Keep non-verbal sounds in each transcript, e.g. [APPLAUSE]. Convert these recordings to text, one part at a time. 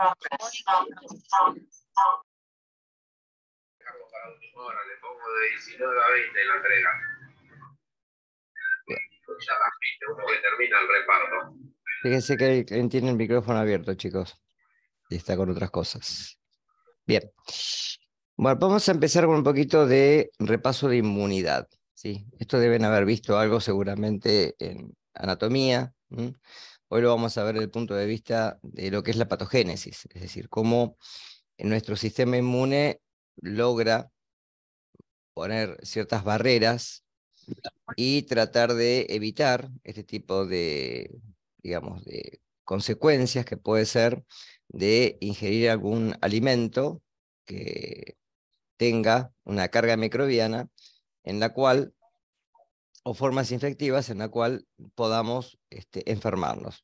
de la entrega. Ya la uno termina el reparto. Fíjense que tiene el micrófono abierto, chicos. Y está con otras cosas. Bien. Bueno, vamos a empezar con un poquito de repaso de inmunidad. ¿sí? Esto deben haber visto algo seguramente en anatomía, ¿sí? Hoy lo vamos a ver desde el punto de vista de lo que es la patogénesis, es decir, cómo nuestro sistema inmune logra poner ciertas barreras y tratar de evitar este tipo de, digamos, de consecuencias que puede ser de ingerir algún alimento que tenga una carga microbiana en la cual o formas infectivas en la cual podamos este, enfermarnos.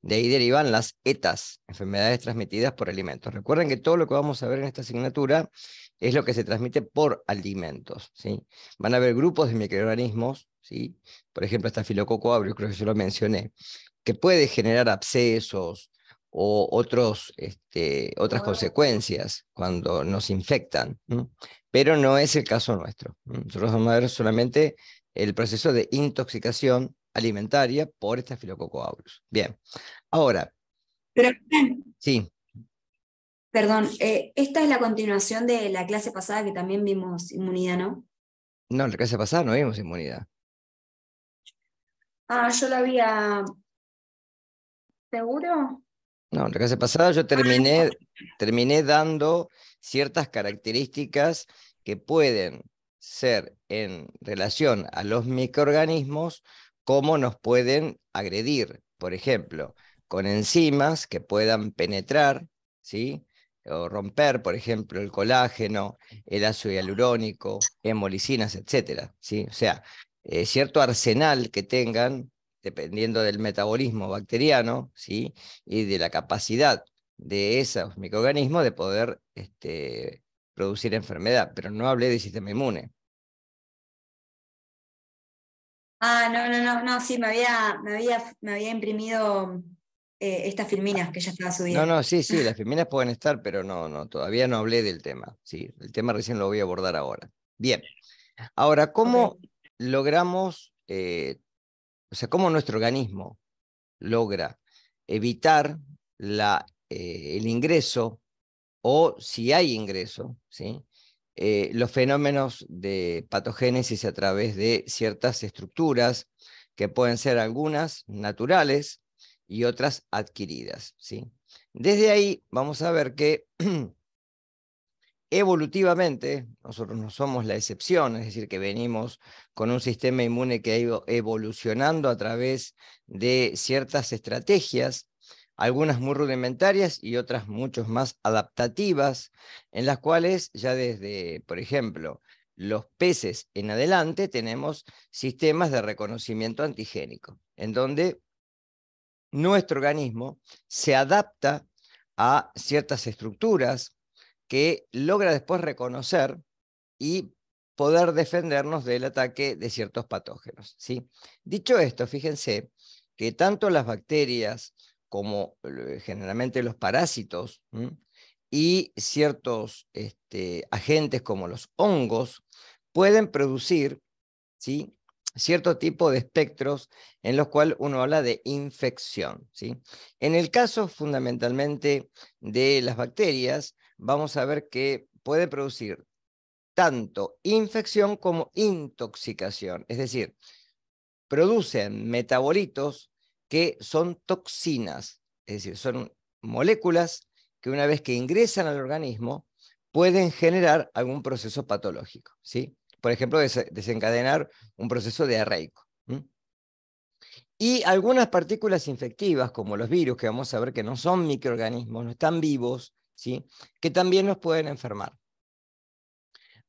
De ahí derivan las ETAs, enfermedades transmitidas por alimentos. Recuerden que todo lo que vamos a ver en esta asignatura es lo que se transmite por alimentos. ¿sí? Van a haber grupos de microorganismos, ¿sí? por ejemplo, esta filococo creo que yo lo mencioné, que puede generar abscesos o otros, este, otras consecuencias cuando nos infectan, pero no es el caso nuestro. Nosotros vamos a ver solamente el proceso de intoxicación alimentaria por esta filococoaulus. Bien, ahora. sí. Perdón, eh, esta es la continuación de la clase pasada que también vimos inmunidad, ¿no? No, en la clase pasada no vimos inmunidad. Ah, yo la había. ¿Seguro? No, en la clase pasada yo terminé, ah, terminé dando ciertas características que pueden ser en relación a los microorganismos, cómo nos pueden agredir, por ejemplo, con enzimas que puedan penetrar, ¿sí? o romper, por ejemplo, el colágeno, el ácido hialurónico, hemolicinas, etc. ¿sí? O sea, eh, cierto arsenal que tengan, dependiendo del metabolismo bacteriano ¿sí? y de la capacidad de esos microorganismos de poder este, producir enfermedad, pero no hablé de sistema inmune. Ah, no, no, no, no, sí, me había, me había, me había imprimido eh, estas filminas que ya estaba subiendo. No, no, sí, sí, las filminas pueden estar, pero no, no, todavía no hablé del tema. Sí, el tema recién lo voy a abordar ahora. Bien. Ahora, ¿cómo logramos, eh, o sea, cómo nuestro organismo logra evitar la, eh, el ingreso o si hay ingreso, ¿sí? Eh, los fenómenos de patogénesis a través de ciertas estructuras que pueden ser algunas naturales y otras adquiridas. ¿sí? Desde ahí vamos a ver que [CLEARS THROAT] evolutivamente, nosotros no somos la excepción, es decir, que venimos con un sistema inmune que ha ido evolucionando a través de ciertas estrategias algunas muy rudimentarias y otras mucho más adaptativas, en las cuales ya desde, por ejemplo, los peces en adelante tenemos sistemas de reconocimiento antigénico, en donde nuestro organismo se adapta a ciertas estructuras que logra después reconocer y poder defendernos del ataque de ciertos patógenos. ¿sí? Dicho esto, fíjense que tanto las bacterias, como eh, generalmente los parásitos y ciertos este, agentes como los hongos, pueden producir ¿sí? cierto tipo de espectros en los cuales uno habla de infección. ¿sí? En el caso fundamentalmente de las bacterias, vamos a ver que puede producir tanto infección como intoxicación, es decir, producen metabolitos que son toxinas, es decir, son moléculas que una vez que ingresan al organismo pueden generar algún proceso patológico, ¿sí? Por ejemplo, desencadenar un proceso de arraico Y algunas partículas infectivas, como los virus, que vamos a ver que no son microorganismos, no están vivos, ¿sí? que también nos pueden enfermar.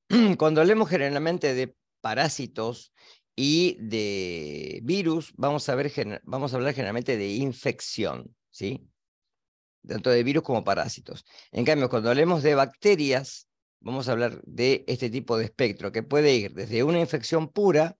[CLEARS THROAT] Cuando hablemos generalmente de parásitos y de virus vamos a, vamos a hablar generalmente de infección, ¿sí? Tanto de virus como parásitos. En cambio, cuando hablemos de bacterias, vamos a hablar de este tipo de espectro que puede ir desde una infección pura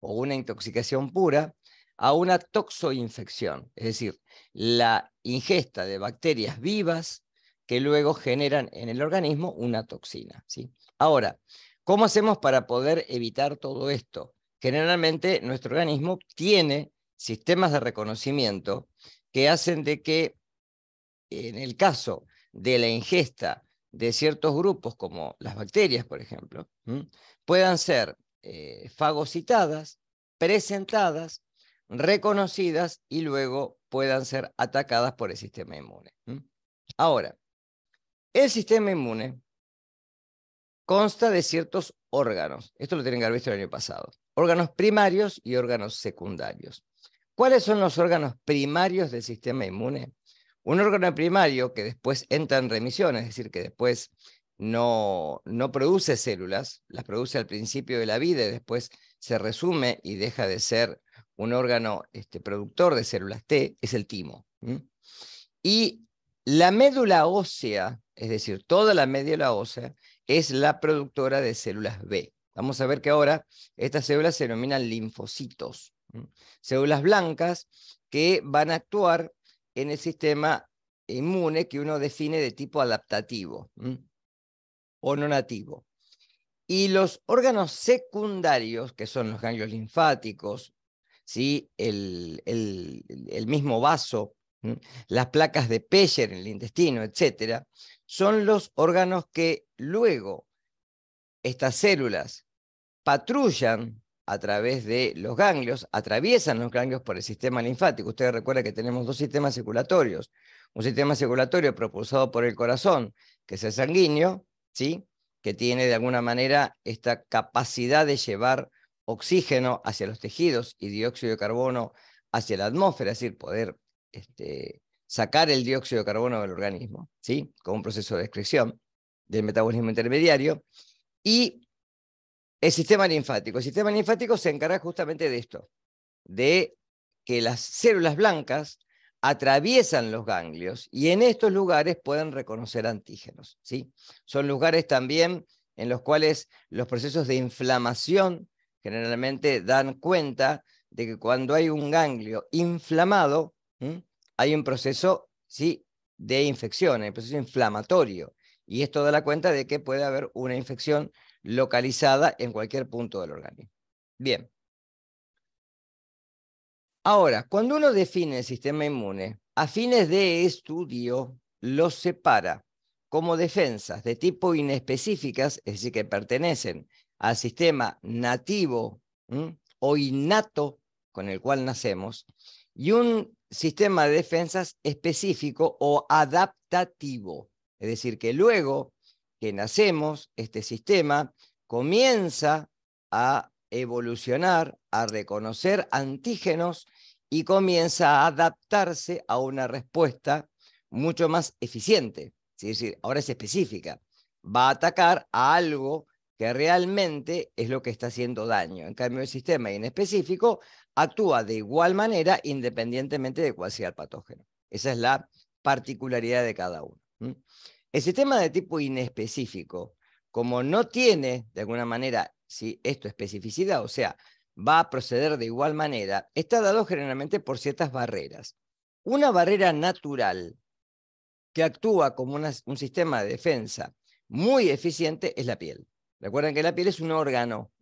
o una intoxicación pura a una toxoinfección, es decir, la ingesta de bacterias vivas que luego generan en el organismo una toxina. ¿sí? Ahora, ¿cómo hacemos para poder evitar todo esto? generalmente nuestro organismo tiene sistemas de reconocimiento que hacen de que, en el caso de la ingesta de ciertos grupos, como las bacterias, por ejemplo, puedan ser eh, fagocitadas, presentadas, reconocidas y luego puedan ser atacadas por el sistema inmune. Ahora, el sistema inmune consta de ciertos órganos. Esto lo tienen que haber visto el año pasado órganos primarios y órganos secundarios. ¿Cuáles son los órganos primarios del sistema inmune? Un órgano primario que después entra en remisión, es decir, que después no, produce células, las produce al principio de la vida y después se resume y deja de ser un órgano este, productor de células T, es el timo. Y la médula ósea, es decir, toda la médula ósea, es la productora de células B. Vamos a ver que ahora estas células se denominan linfocitos, células blancas que van a actuar en el sistema inmune que uno define de tipo adaptativo o no nativo. Y los órganos secundarios, que son los ganglios linfáticos, ¿sí? el, mismo vaso, las placas de Peyer en el intestino, etc., son los órganos que luego estas células patrullan a través de los ganglios, atraviesan los ganglios por el sistema linfático. Ustedes recuerdan que tenemos dos sistemas circulatorios. Un sistema circulatorio propulsado por el corazón, que es el sanguíneo, ¿sí? que tiene de alguna manera esta capacidad de llevar oxígeno hacia los tejidos y dióxido de carbono hacia la atmósfera, es decir, poder este, sacar el dióxido de carbono del organismo, ¿sí? con un proceso de excreción del metabolismo intermediario. Y el sistema linfático. El sistema linfático se encarga justamente de esto, de que las células blancas atraviesan los ganglios y en estos lugares pueden reconocer antígenos. ¿sí? Son lugares también en los cuales los procesos de inflamación generalmente dan cuenta de que cuando hay un ganglio inflamado, hay un proceso ¿sí? de infección, un proceso inflamatorio. Y esto da la cuenta de que puede haber una infección localizada en cualquier punto del organismo. Bien. Ahora, cuando uno define el sistema inmune, a fines de estudio lo separa como defensas de tipo inespecíficas, es decir, que pertenecen al sistema nativo o innato con el cual nacemos, y un sistema de defensas específico o adaptativo, es decir, que luego nacemos, este sistema, comienza a evolucionar, a reconocer antígenos y comienza a adaptarse a una respuesta mucho más eficiente. Es decir, ahora es específica. Va a atacar a algo que realmente es lo que está haciendo daño. En cambio, el sistema en específico actúa de igual manera independientemente de cuál sea el patógeno. Esa es la particularidad de cada uno. El sistema de tipo inespecífico, como no tiene, de alguna manera, si esto especificidad, o sea, va a proceder de igual manera, está dado generalmente por ciertas barreras. Una barrera natural que actúa como un sistema de defensa muy eficiente es la piel. Recuerden que la piel es un órgano.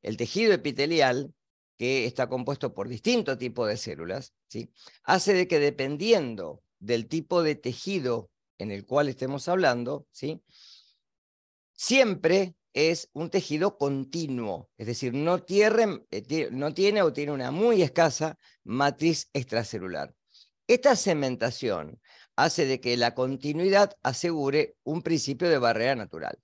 El tejido epitelial, que está compuesto por distinto tipo de células, ¿sí? hace de que dependiendo del tipo de tejido en el cual estemos hablando, ¿sí? siempre es un tejido continuo, es decir, no, tiene, eh, no tiene o tiene una muy escasa matriz extracelular. Esta cementación hace de que la continuidad asegure un principio de barrera natural,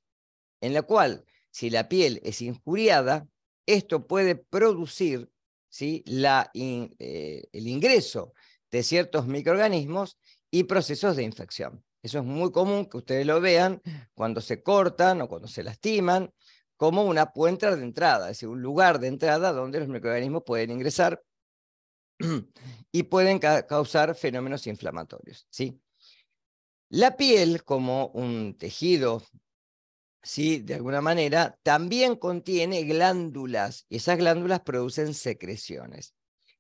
en la cual, si la piel es injuriada, esto puede producir ¿sí? Eh, el ingreso de ciertos microorganismos y procesos de infección. Eso es muy común que ustedes lo vean cuando se cortan o cuando se lastiman, como una puerta de entrada, es decir, un lugar de entrada donde los microorganismos pueden ingresar [CLEARS THROAT] y pueden causar fenómenos inflamatorios. ¿sí? La piel, como un tejido, ¿sí? de alguna manera, también contiene glándulas y esas glándulas producen secreciones.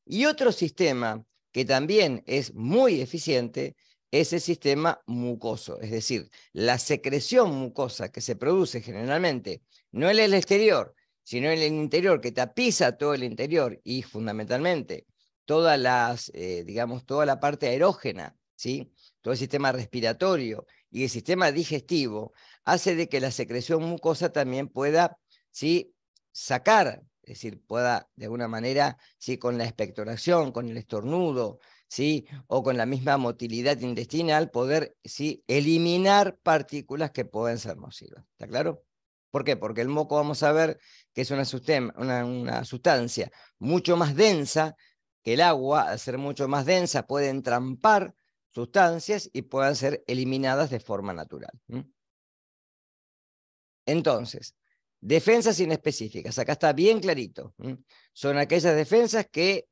Y otro sistema que también es muy eficiente ese sistema mucoso, es decir, la secreción mucosa que se produce generalmente, no en el exterior, sino en el interior, que tapiza todo el interior y fundamentalmente todas las, eh, digamos, toda la parte aerógena, ¿sí? todo el sistema respiratorio y el sistema digestivo, hace de que la secreción mucosa también pueda ¿sí? sacar, es decir, pueda de alguna manera, ¿sí? con la expectoración, con el estornudo, ¿sí? o con la misma motilidad intestinal, poder ¿sí? eliminar partículas que pueden ser nocivas. ¿Está claro? ¿Por qué? Porque el moco vamos a ver que es una, sustancia mucho más densa que el agua, al ser mucho más densa, puede entrampar sustancias y puedan ser eliminadas de forma natural. Entonces, defensas inespecíficas, acá está bien clarito. Son aquellas defensas que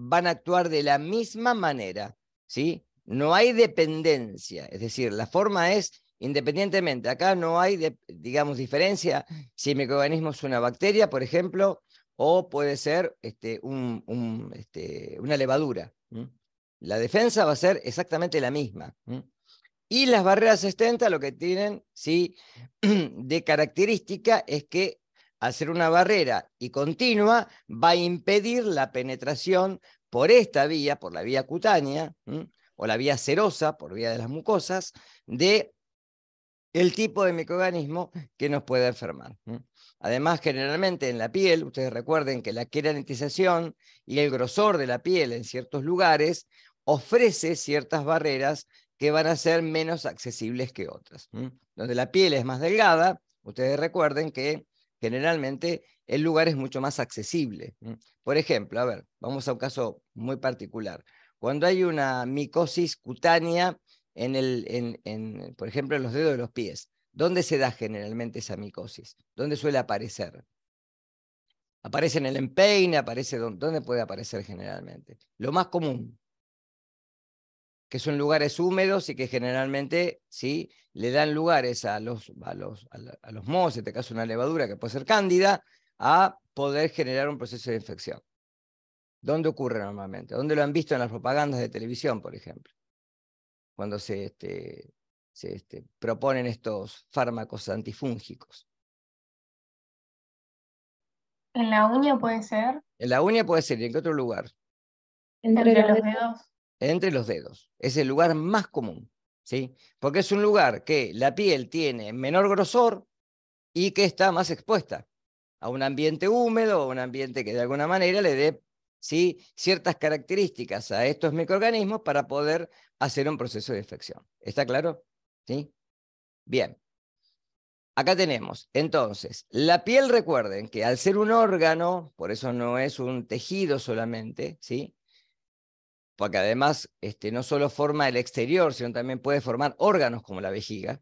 van a actuar de la misma manera, ¿sí? No hay dependencia, es decir, la forma es independientemente. Acá no hay, digamos, diferencia si el microorganismo es una bacteria, por ejemplo, o puede ser este, este, una levadura. La defensa va a ser exactamente la misma. Y las barreras existentes, lo que tienen ¿sí? [CLEARS THROAT] de característica es que hacer una barrera y continua va a impedir la penetración por esta vía, por la vía cutánea o la vía serosa, por vía de las mucosas, de el tipo de microorganismo que nos puede enfermar. Además, generalmente en la piel, ustedes recuerden que la queranitización y el grosor de la piel en ciertos lugares ofrece ciertas barreras que van a ser menos accesibles que otras. Donde la piel es más delgada, ustedes recuerden que generalmente el lugar es mucho más accesible. Por ejemplo, a ver, vamos a un caso muy particular. Cuando hay una micosis cutánea en el, por ejemplo, en los dedos de los pies, ¿dónde se da generalmente esa micosis? ¿Dónde suele aparecer? Aparece en el empeine, aparece ¿dónde puede aparecer generalmente? Lo más común que son lugares húmedos y que generalmente ¿sí? le dan lugares a los, a los, a, mohos, en este caso una levadura que puede ser cándida, a poder generar un proceso de infección. ¿Dónde ocurre normalmente? ¿Dónde lo han visto en las propagandas de televisión, por ejemplo? Cuando se, este, se este, proponen estos fármacos antifúngicos. ¿En la uña puede ser? En la uña puede ser, ¿y en qué otro lugar? Entre los dedos entre los dedos. Es el lugar más común, ¿sí? Porque es un lugar que la piel tiene menor grosor y que está más expuesta a un ambiente húmedo, a un ambiente que de alguna manera le dé ¿sí? ciertas características a estos microorganismos para poder hacer un proceso de infección. ¿Está claro? ¿Sí? Bien. Acá tenemos, entonces, la piel, recuerden que al ser un órgano, por eso no es un tejido solamente, ¿sí? porque además este, no solo forma el exterior, sino también puede formar órganos como la vejiga,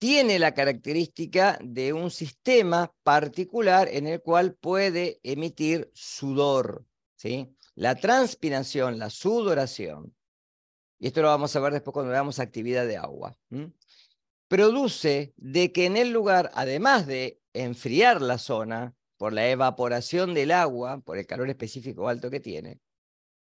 tiene la característica de un sistema particular en el cual puede emitir sudor. ¿sí? La transpiración, la sudoración, y esto lo vamos a ver después cuando veamos actividad de agua, produce de que en el lugar, además de enfriar la zona por la evaporación del agua, por el calor específico alto que tiene,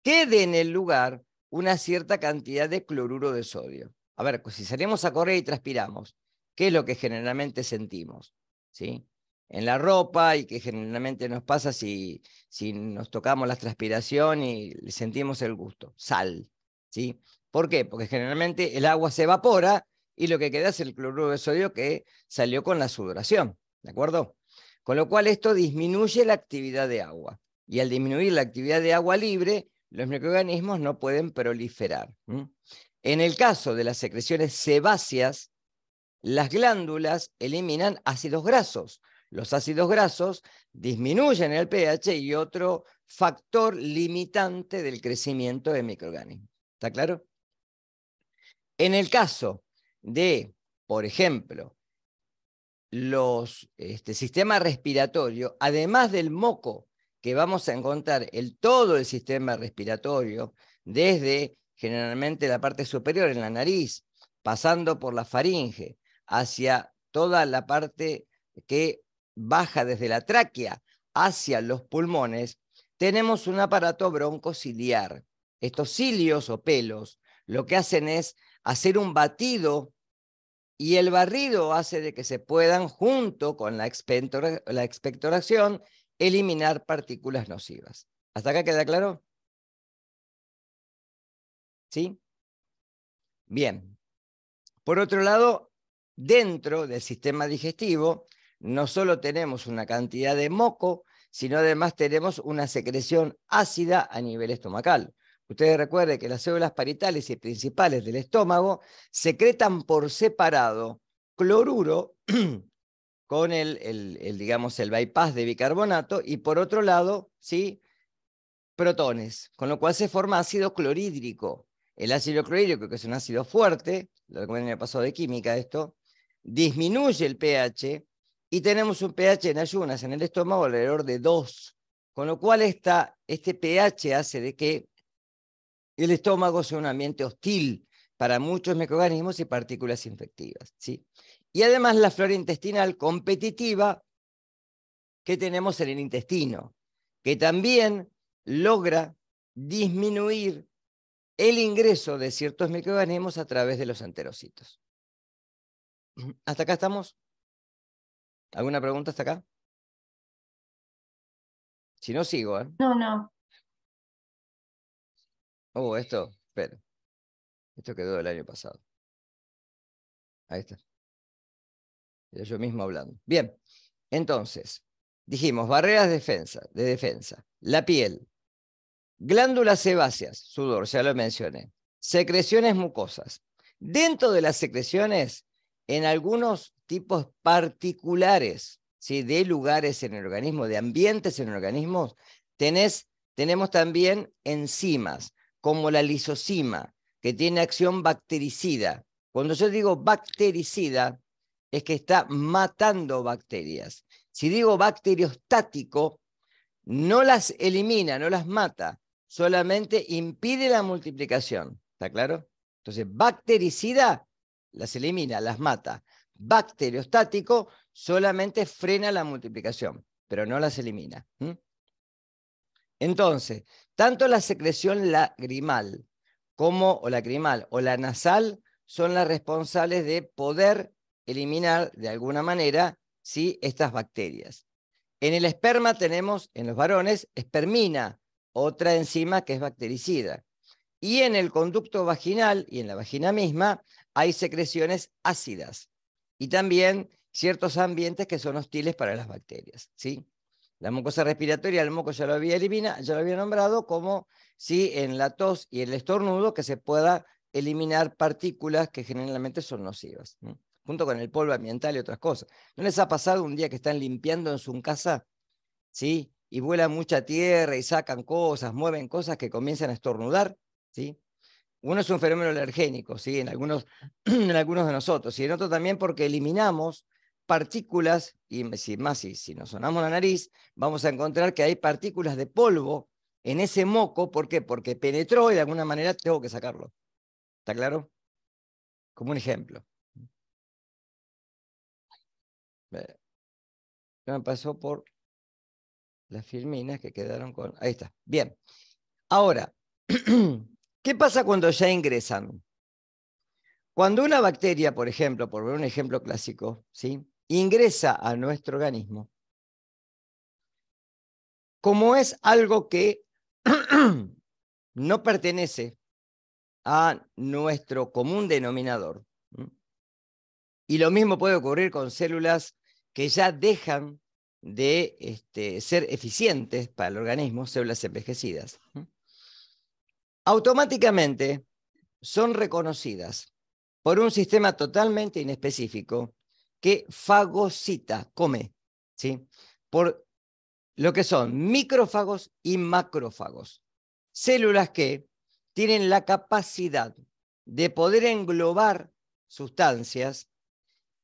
quede en el lugar una cierta cantidad de cloruro de sodio. A ver, pues, si salimos a correr y transpiramos, ¿qué es lo que generalmente sentimos? ¿Sí? En la ropa y que generalmente nos pasa si, si nos tocamos la transpiración y sentimos el gusto, sal. ¿Sí? ¿Por qué? Porque generalmente el agua se evapora y lo que queda es el cloruro de sodio que salió con la sudoración, ¿de acuerdo? Con lo cual esto disminuye la actividad de agua. Y al disminuir la actividad de agua libre, los microorganismos no pueden proliferar. En el caso de las secreciones sebáceas, las glándulas eliminan ácidos grasos. Los ácidos grasos disminuyen el pH y otro factor limitante del crecimiento de microorganismos. ¿Está claro? En el caso de, por ejemplo, los, este sistema respiratorio, además del moco que vamos a encontrar el, todo el sistema respiratorio, desde generalmente la parte superior en la nariz, pasando por la faringe, hacia toda la parte que baja desde la tráquea hacia los pulmones, tenemos un aparato broncociliar. Estos cilios o pelos lo que hacen es hacer un batido y el barrido hace de que se puedan, junto con la, la expectoración, eliminar partículas nocivas. ¿Hasta acá queda claro? ¿Sí? Bien. Por otro lado, dentro del sistema digestivo, no solo tenemos una cantidad de moco, sino además tenemos una secreción ácida a nivel estomacal. Ustedes recuerden que las células paritales y principales del estómago secretan por separado cloruro [CLEARS THROAT] con el, digamos, el bypass de bicarbonato y por otro lado, ¿sí? protones, con lo cual se forma ácido clorhídrico. El ácido clorhídrico, que es un ácido fuerte, lo que me el pasado de química esto, disminuye el pH y tenemos un pH en ayunas en el estómago alrededor de 2, con lo cual este pH hace de que el estómago sea un ambiente hostil para muchos microorganismos y partículas infectivas. ¿sí? Y además la flora intestinal competitiva que tenemos en el intestino, que también logra disminuir el ingreso de ciertos microorganismos a través de los enterocitos. ¿Hasta acá estamos? ¿Alguna pregunta hasta acá? Si no, sigo, ¿eh? No, no. Oh, esto, espera. Esto quedó del año pasado. Ahí está yo mismo hablando. Bien, entonces, dijimos barreras de defensa, de defensa. La piel, glándulas sebáceas, sudor, ya lo mencioné. Secreciones mucosas. Dentro de las secreciones, en algunos tipos particulares de lugares en el organismo, de ambientes en el organismo, tenemos también enzimas, como la lisocima, que tiene acción bactericida. Cuando yo digo bactericida, es que está matando bacterias. Si digo bacteriostático, no las elimina, no las mata, solamente impide la multiplicación. ¿Está claro? Entonces, bactericida las elimina, las mata. Bacteriostático solamente frena la multiplicación, pero no las elimina. ¿Mm? Entonces, tanto la secreción lagrimal como o lacrimal o la nasal son las responsables de poder eliminar de alguna manera ¿sí? estas bacterias. En el esperma tenemos, en los varones, espermina, otra enzima que es bactericida. Y en el conducto vaginal y en la vagina misma hay secreciones ácidas y también ciertos ambientes que son hostiles para las bacterias. ¿sí? La mucosa respiratoria, el moco ya lo había eliminado, ya lo había nombrado como ¿sí? en la tos y el estornudo que se pueda eliminar partículas que generalmente son nocivas junto con el polvo ambiental y otras cosas. ¿No les ha pasado un día que están limpiando en su casa, ¿sí? Y vuela mucha tierra y sacan cosas, mueven cosas que comienzan a estornudar, ¿sí? Uno es un fenómeno alergénico, ¿sí? En algunos, [CLEARS THROAT] de nosotros, y en otro también porque eliminamos partículas, y más si nos sonamos la nariz, vamos a encontrar que hay partículas de polvo en ese moco, ¿por qué? Porque penetró y de alguna manera tengo que sacarlo. ¿Está claro? Como un ejemplo me pasó por las filminas que quedaron con... Ahí está. Bien. Ahora, [CLEARS THROAT] ¿qué pasa cuando ya ingresan? Cuando una bacteria, por ejemplo, por ver un ejemplo clásico, ¿sí? ingresa a nuestro organismo, como es algo que [CLEARS THROAT] no pertenece a nuestro común denominador, y lo mismo puede ocurrir con células que ya dejan de este, ser eficientes para el organismo, células envejecidas, automáticamente son reconocidas por un sistema totalmente inespecífico que fagocita, come, ¿sí? por lo que son micrófagos y macrófagos, células que tienen la capacidad de poder englobar sustancias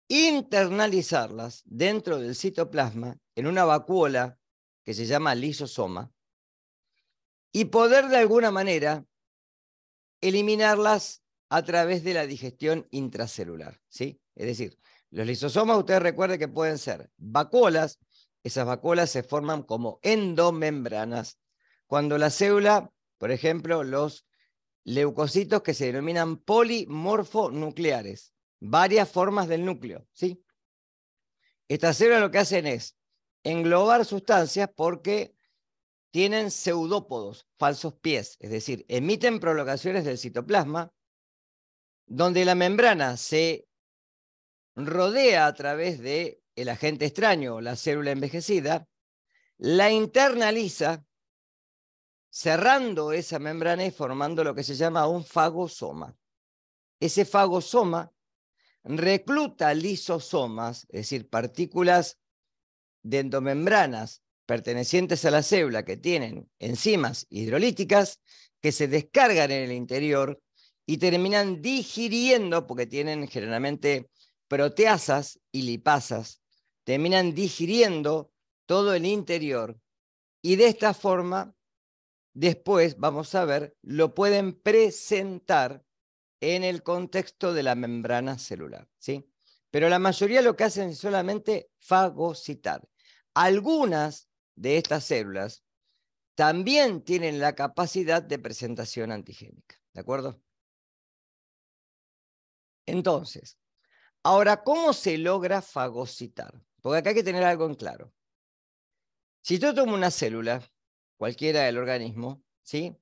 internalizarlas dentro del citoplasma en una vacuola que se llama lisosoma y poder de alguna manera eliminarlas a través de la digestión intracelular. ¿sí? Es decir, los lisosomas, ustedes recuerden que pueden ser vacuolas, esas vacuolas se forman como endomembranas. Cuando la célula, por ejemplo, los leucocitos que se denominan polimorfonucleares, varias formas del núcleo, ¿sí? Estas células lo que hacen es englobar sustancias porque tienen pseudópodos, falsos pies, es decir, emiten prolongaciones del citoplasma, donde la membrana se rodea a través de el agente extraño, la célula envejecida, la internaliza, cerrando esa membrana y formando lo que se llama un fagosoma. Ese fagosoma recluta lisosomas, es decir, partículas de endomembranas pertenecientes a la célula que tienen enzimas hidrolíticas que se descargan en el interior y terminan digiriendo, porque tienen generalmente proteasas y lipasas, terminan digiriendo todo el interior y de esta forma después, vamos a ver, lo pueden presentar en el contexto de la membrana celular. ¿sí? Pero la mayoría lo que hacen es solamente fagocitar. Algunas de estas células también tienen la capacidad de presentación antigénica. ¿De acuerdo? Entonces, ahora, ¿cómo se logra fagocitar? Porque acá hay que tener algo en claro. Si yo tomo una célula, cualquiera del organismo, ¿sí?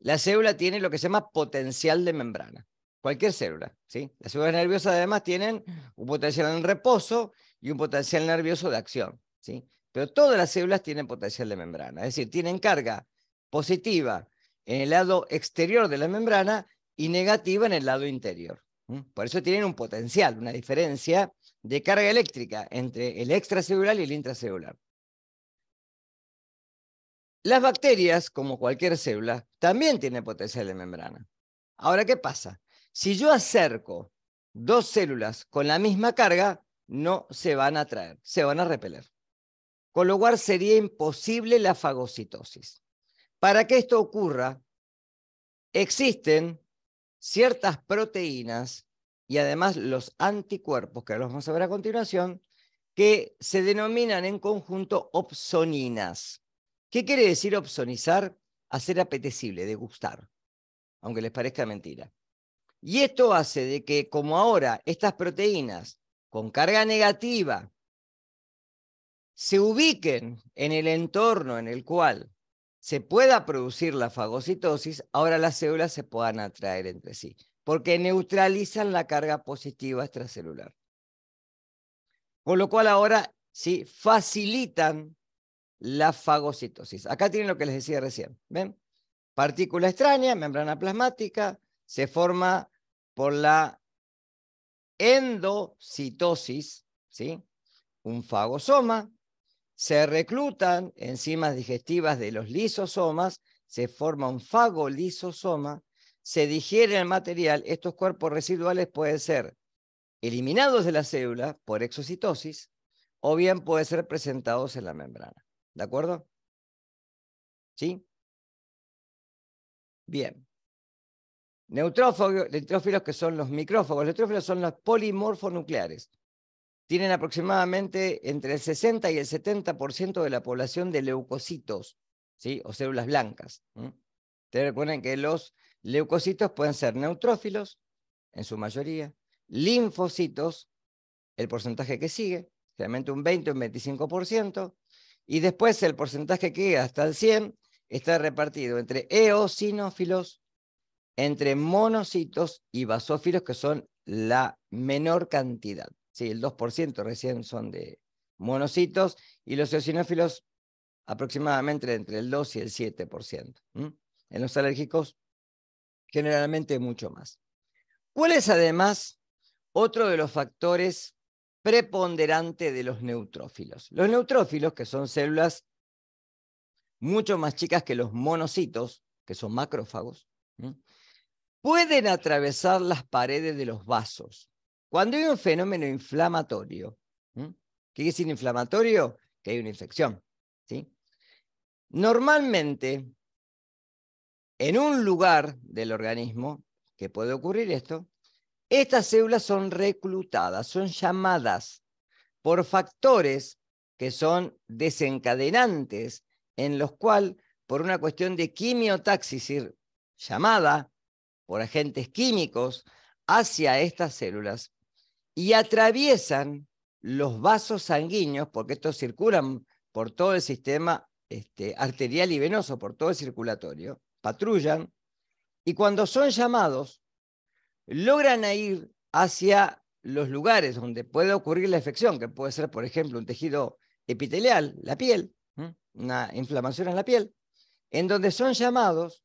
La célula tiene lo que se llama potencial de membrana. Cualquier célula, ¿sí? Las células nerviosas además tienen un potencial en reposo y un potencial nervioso de acción, ¿sí? Pero todas las células tienen potencial de membrana, es decir, tienen carga positiva en el lado exterior de la membrana y negativa en el lado interior. Por eso tienen un potencial, una diferencia de carga eléctrica entre el extracelular y el intracelular. Las bacterias, como cualquier célula, también tienen potencial de membrana. Ahora, ¿qué pasa? Si yo acerco dos células con la misma carga, no se van a atraer, se van a repeler. Con lo cual sería imposible la fagocitosis. Para que esto ocurra, existen ciertas proteínas y además los anticuerpos, que los vamos a ver a continuación, que se denominan en conjunto opsoninas. ¿Qué quiere decir opsonizar? Hacer apetecible, degustar, aunque les parezca mentira. Y esto hace de que, como ahora, estas proteínas con carga negativa se ubiquen en el entorno en el cual se pueda producir la fagocitosis, ahora las células se puedan atraer entre sí, porque neutralizan la carga positiva extracelular. Con lo cual ahora sí facilitan la fagocitosis. Acá tienen lo que les decía recién. ¿Ven? Partícula extraña, membrana plasmática, se forma por la endocitosis, ¿sí? un fagosoma, se reclutan enzimas digestivas de los lisosomas, se forma un fagolisosoma, se digiere el material, estos cuerpos residuales pueden ser eliminados de la célula por exocitosis o bien pueden ser presentados en la membrana. ¿De acuerdo? ¿Sí? Bien. Neutrófilos, que son los micrófagos. Los neutrófilos son los polimorfonucleares. Tienen aproximadamente entre el 60 y el 70% de la población de leucocitos, ¿sí? o células blancas. Ustedes recuerden que los leucocitos pueden ser neutrófilos, en su mayoría, linfocitos, el porcentaje que sigue, realmente un 20 o un 25%, y después el porcentaje que llega hasta el 100 está repartido entre eosinófilos, entre monocitos y basófilos, que son la menor cantidad. Sí, el 2% recién son de monocitos y los eosinófilos aproximadamente entre el 2 y el 7%. En los alérgicos, generalmente mucho más. ¿Cuál es además otro de los factores preponderante de los neutrófilos. Los neutrófilos, que son células mucho más chicas que los monocitos, que son macrófagos, pueden atravesar las paredes de los vasos. Cuando hay un fenómeno inflamatorio, ¿qué quiere decir inflamatorio? Que hay una infección. Normalmente, en un lugar del organismo que puede ocurrir esto, estas células son reclutadas, son llamadas por factores que son desencadenantes, en los cuales, por una cuestión de quimiotaxis, llamada por agentes químicos hacia estas células, y atraviesan los vasos sanguíneos, porque estos circulan por todo el sistema este, arterial y venoso, por todo el circulatorio, patrullan, y cuando son llamados, logran ir hacia los lugares donde puede ocurrir la infección, que puede ser, por ejemplo, un tejido epitelial, la piel, una inflamación en la piel, en donde son llamados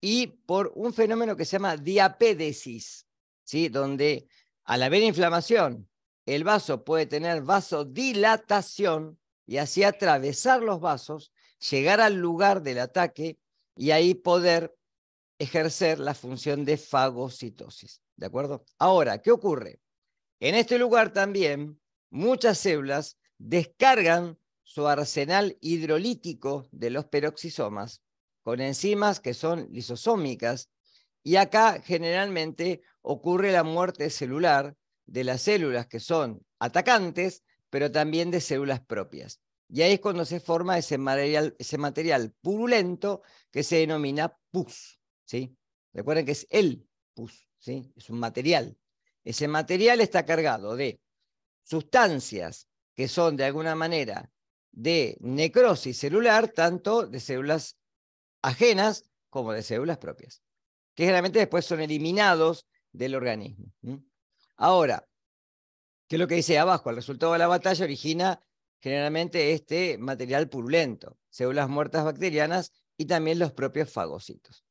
y por un fenómeno que se llama diapédesis, ¿sí? donde al haber inflamación, el vaso puede tener vasodilatación y así atravesar los vasos, llegar al lugar del ataque y ahí poder ejercer la función de fagocitosis. ¿De acuerdo? Ahora, ¿qué ocurre? En este lugar también muchas células descargan su arsenal hidrolítico de los peroxisomas con enzimas que son lisosómicas y acá generalmente ocurre la muerte celular de las células que son atacantes, pero también de células propias. Y ahí es cuando se forma ese material, ese material purulento que se denomina pus. ¿sí? Recuerden que es el pus, ¿sí? Es un material. Ese material está cargado de sustancias que son de alguna manera de necrosis celular, tanto de células ajenas como de células propias, que generalmente después son eliminados del organismo. Ahora, ¿qué es lo que dice abajo, el resultado de la batalla origina generalmente este material purulento, células muertas bacterianas y también los propios fagocitos.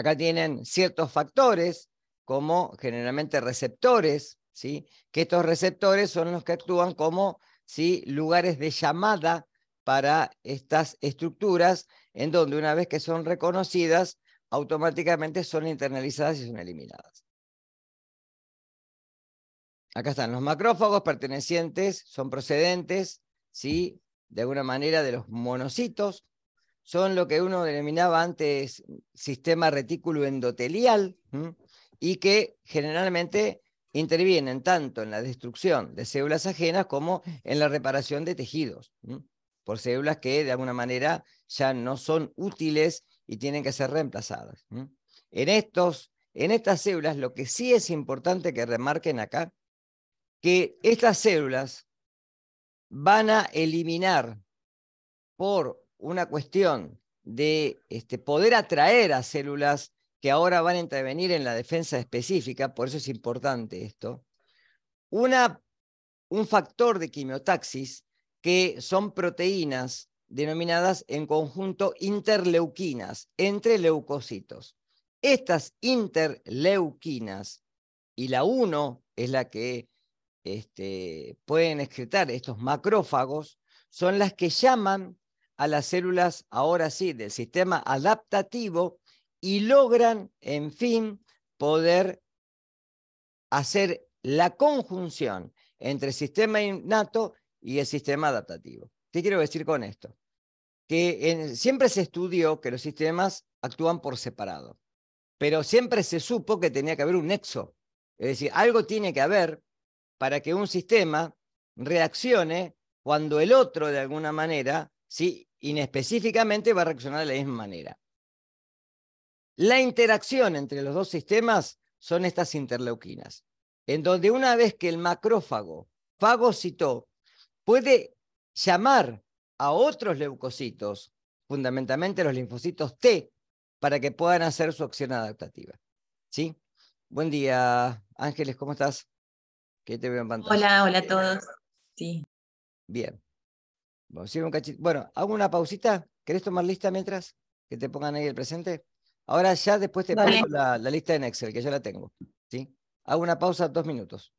Acá tienen ciertos factores, como generalmente receptores, ¿sí? que estos receptores son los que actúan como ¿sí? lugares de llamada para estas estructuras, en donde una vez que son reconocidas, automáticamente son internalizadas y son eliminadas. Acá están los macrófagos pertenecientes, son procedentes, ¿sí? de alguna manera, de los monocitos, son lo que uno denominaba antes sistema retículo endotelial y que generalmente intervienen tanto en la destrucción de células ajenas como en la reparación de tejidos por células que de alguna manera ya no son útiles y tienen que ser reemplazadas. En, estos, en estas células lo que sí es importante que remarquen acá, que estas células van a eliminar por una cuestión de este, poder atraer a células que ahora van a intervenir en la defensa específica, por eso es importante esto, una, un factor de quimiotaxis que son proteínas denominadas en conjunto interleuquinas, entre leucocitos. Estas interleuquinas y la 1 es la que este, pueden excretar estos macrófagos, son las que llaman a las células, ahora sí, del sistema adaptativo y logran, en fin, poder hacer la conjunción entre el sistema innato y el sistema adaptativo. ¿Qué quiero decir con esto? Que siempre se estudió que los sistemas actúan por separado, pero siempre se supo que tenía que haber un nexo. Es decir, algo tiene que haber para que un sistema reaccione cuando el otro, de alguna manera, ¿sí? inespecíficamente va a reaccionar de la misma manera. La interacción entre los dos sistemas son estas interleuquinas, en donde una vez que el macrófago fagocitó, puede llamar a otros leucocitos, fundamentalmente los linfocitos T, para que puedan hacer su acción adaptativa. ¿Sí? Buen día, Ángeles, ¿cómo estás? ¿Qué te veo en pantalla. Hola, hola a todos. Sí. Bien. Bueno, hago una pausita. ¿Querés tomar lista mientras que te pongan ahí el presente? Ahora ya después te pongo la, lista en Excel, que ya la tengo. ¿sí? Hago una pausa dos minutos.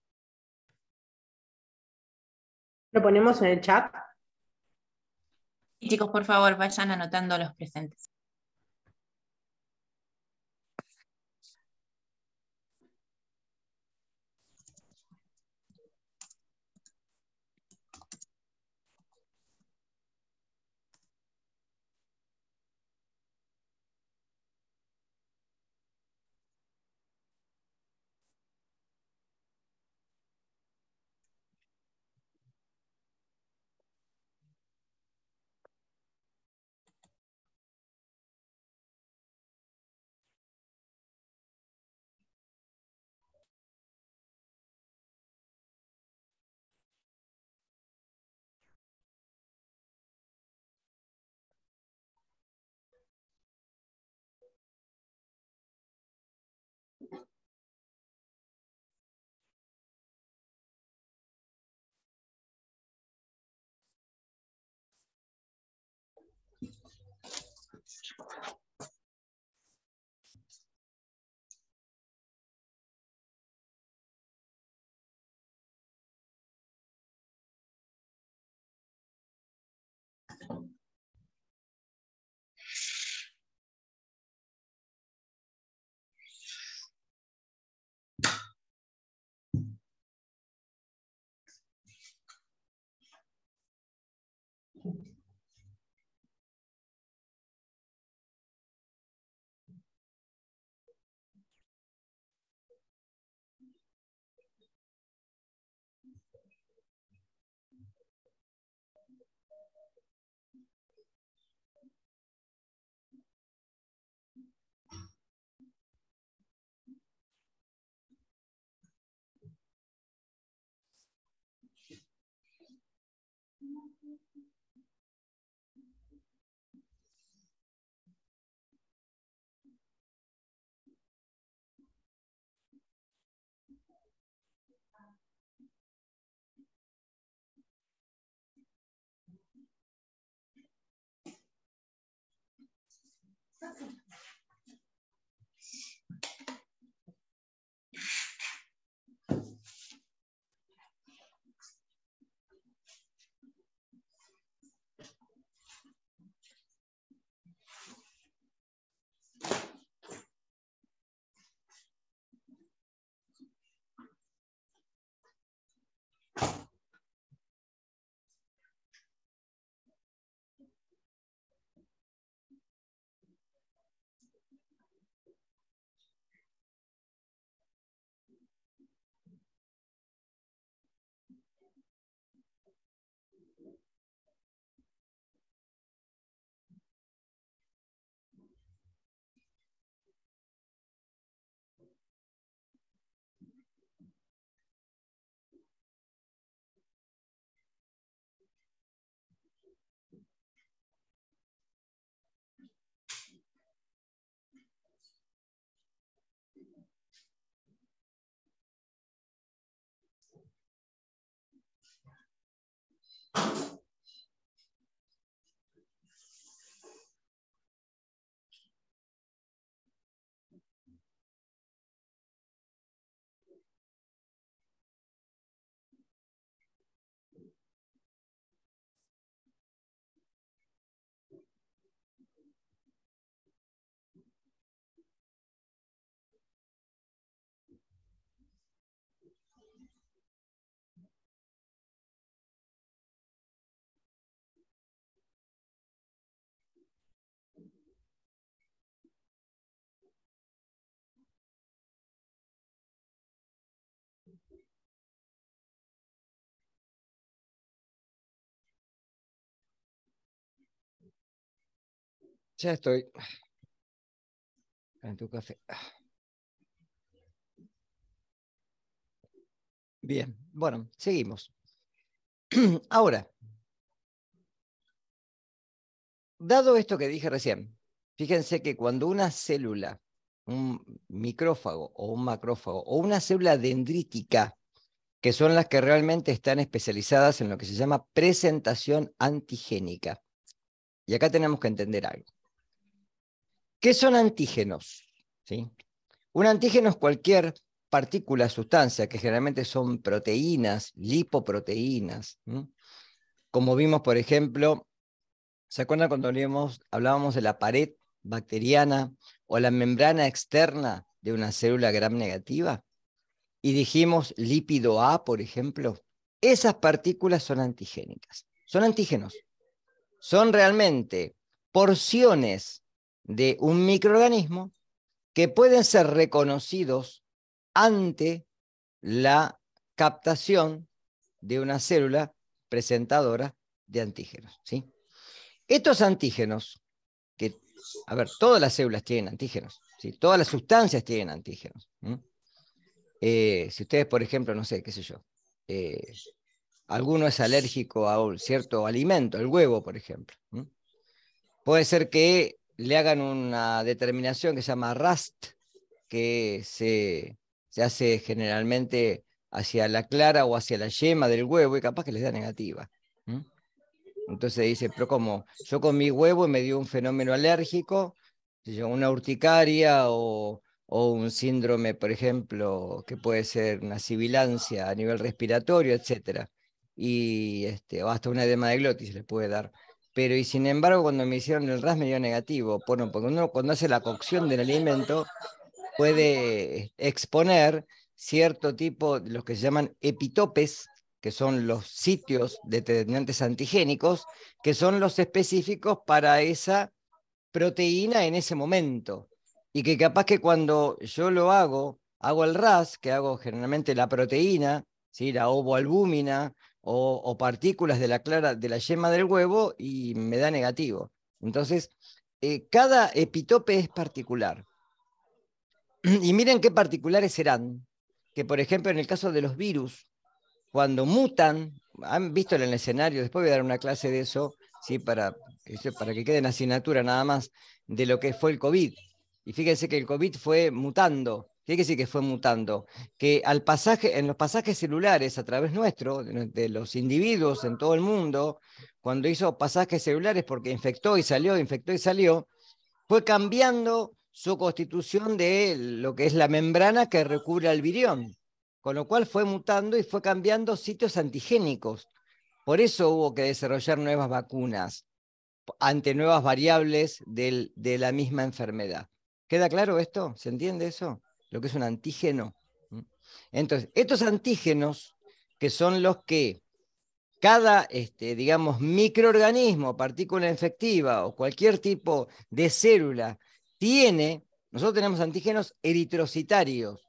¿Lo ponemos en el chat? chicos, por favor, vayan anotando los presentes. Ya estoy. En tu café. Bien, bueno, seguimos. [CLEARS THROAT] Ahora, dado esto que dije recién, fíjense que cuando una célula, un micrófago o un macrófago, o una célula dendrítica, que son las que realmente están especializadas en lo que se llama presentación antigénica. Y acá tenemos que entender algo. ¿Qué son antígenos? ¿Sí? Un antígeno es cualquier partícula, sustancia, que generalmente son proteínas, lipoproteínas. Como vimos, por ejemplo, ¿se acuerdan cuando hablábamos, hablábamos de la pared bacteriana o la membrana externa de una célula gram negativa? Y dijimos lípido A, por ejemplo. Esas partículas son antigénicas, son antígenos. Son realmente porciones de un microorganismo que pueden ser reconocidos ante la captación de una célula presentadora de antígenos. ¿sí? Estos antígenos, que, a ver, todas las células tienen antígenos, ¿sí? todas las sustancias tienen antígenos. Eh, si ustedes, por ejemplo, no sé, qué sé yo, eh, alguno es alérgico a un cierto alimento, el huevo, por ejemplo. Puede ser que le hagan una determinación que se llama RAST, que se, hace generalmente hacia la clara o hacia la yema del huevo y capaz que les da negativa. Entonces dice, pero como Yo con mi huevo me dio un fenómeno alérgico, una urticaria o, un síndrome, por ejemplo, que puede ser una sibilancia a nivel respiratorio, etc. Y este, o hasta una edema de glotis le puede dar. Pero y sin embargo, cuando me hicieron el RAS me dio negativo. Bueno, porque uno cuando hace la cocción del alimento puede exponer cierto tipo de los que se llaman epitopes, que son los sitios determinantes antigénicos, que son los específicos para esa proteína en ese momento. Y que capaz que cuando yo lo hago, hago el RAS, que hago generalmente la proteína, ¿sí? la ovoalbúmina, o, partículas de la, clara, de la yema del huevo y me da negativo. Entonces, eh, cada epitope es particular. [CLEARS THROAT] Y miren qué particulares serán, que por ejemplo en el caso de los virus, cuando mutan, han visto en el escenario, después voy a dar una clase de eso, ¿sí? para, eso, para que quede en asignatura nada más, de lo que fue el COVID. Y fíjense que el COVID fue mutando, que decir que fue mutando, que al pasaje, en los pasajes celulares a través nuestro, de los individuos en todo el mundo, cuando hizo pasajes celulares porque infectó y salió, infectó y salió, fue cambiando su constitución de lo que es la membrana que recubre al virión, con lo cual fue mutando y fue cambiando sitios antigénicos. Por eso hubo que desarrollar nuevas vacunas ante nuevas variables de la misma enfermedad. ¿Queda claro esto? ¿Se entiende eso? lo que es un antígeno. Entonces, estos antígenos, que son los que cada, este, digamos, microorganismo, partícula infectiva o cualquier tipo de célula tiene, nosotros tenemos antígenos eritrocitarios.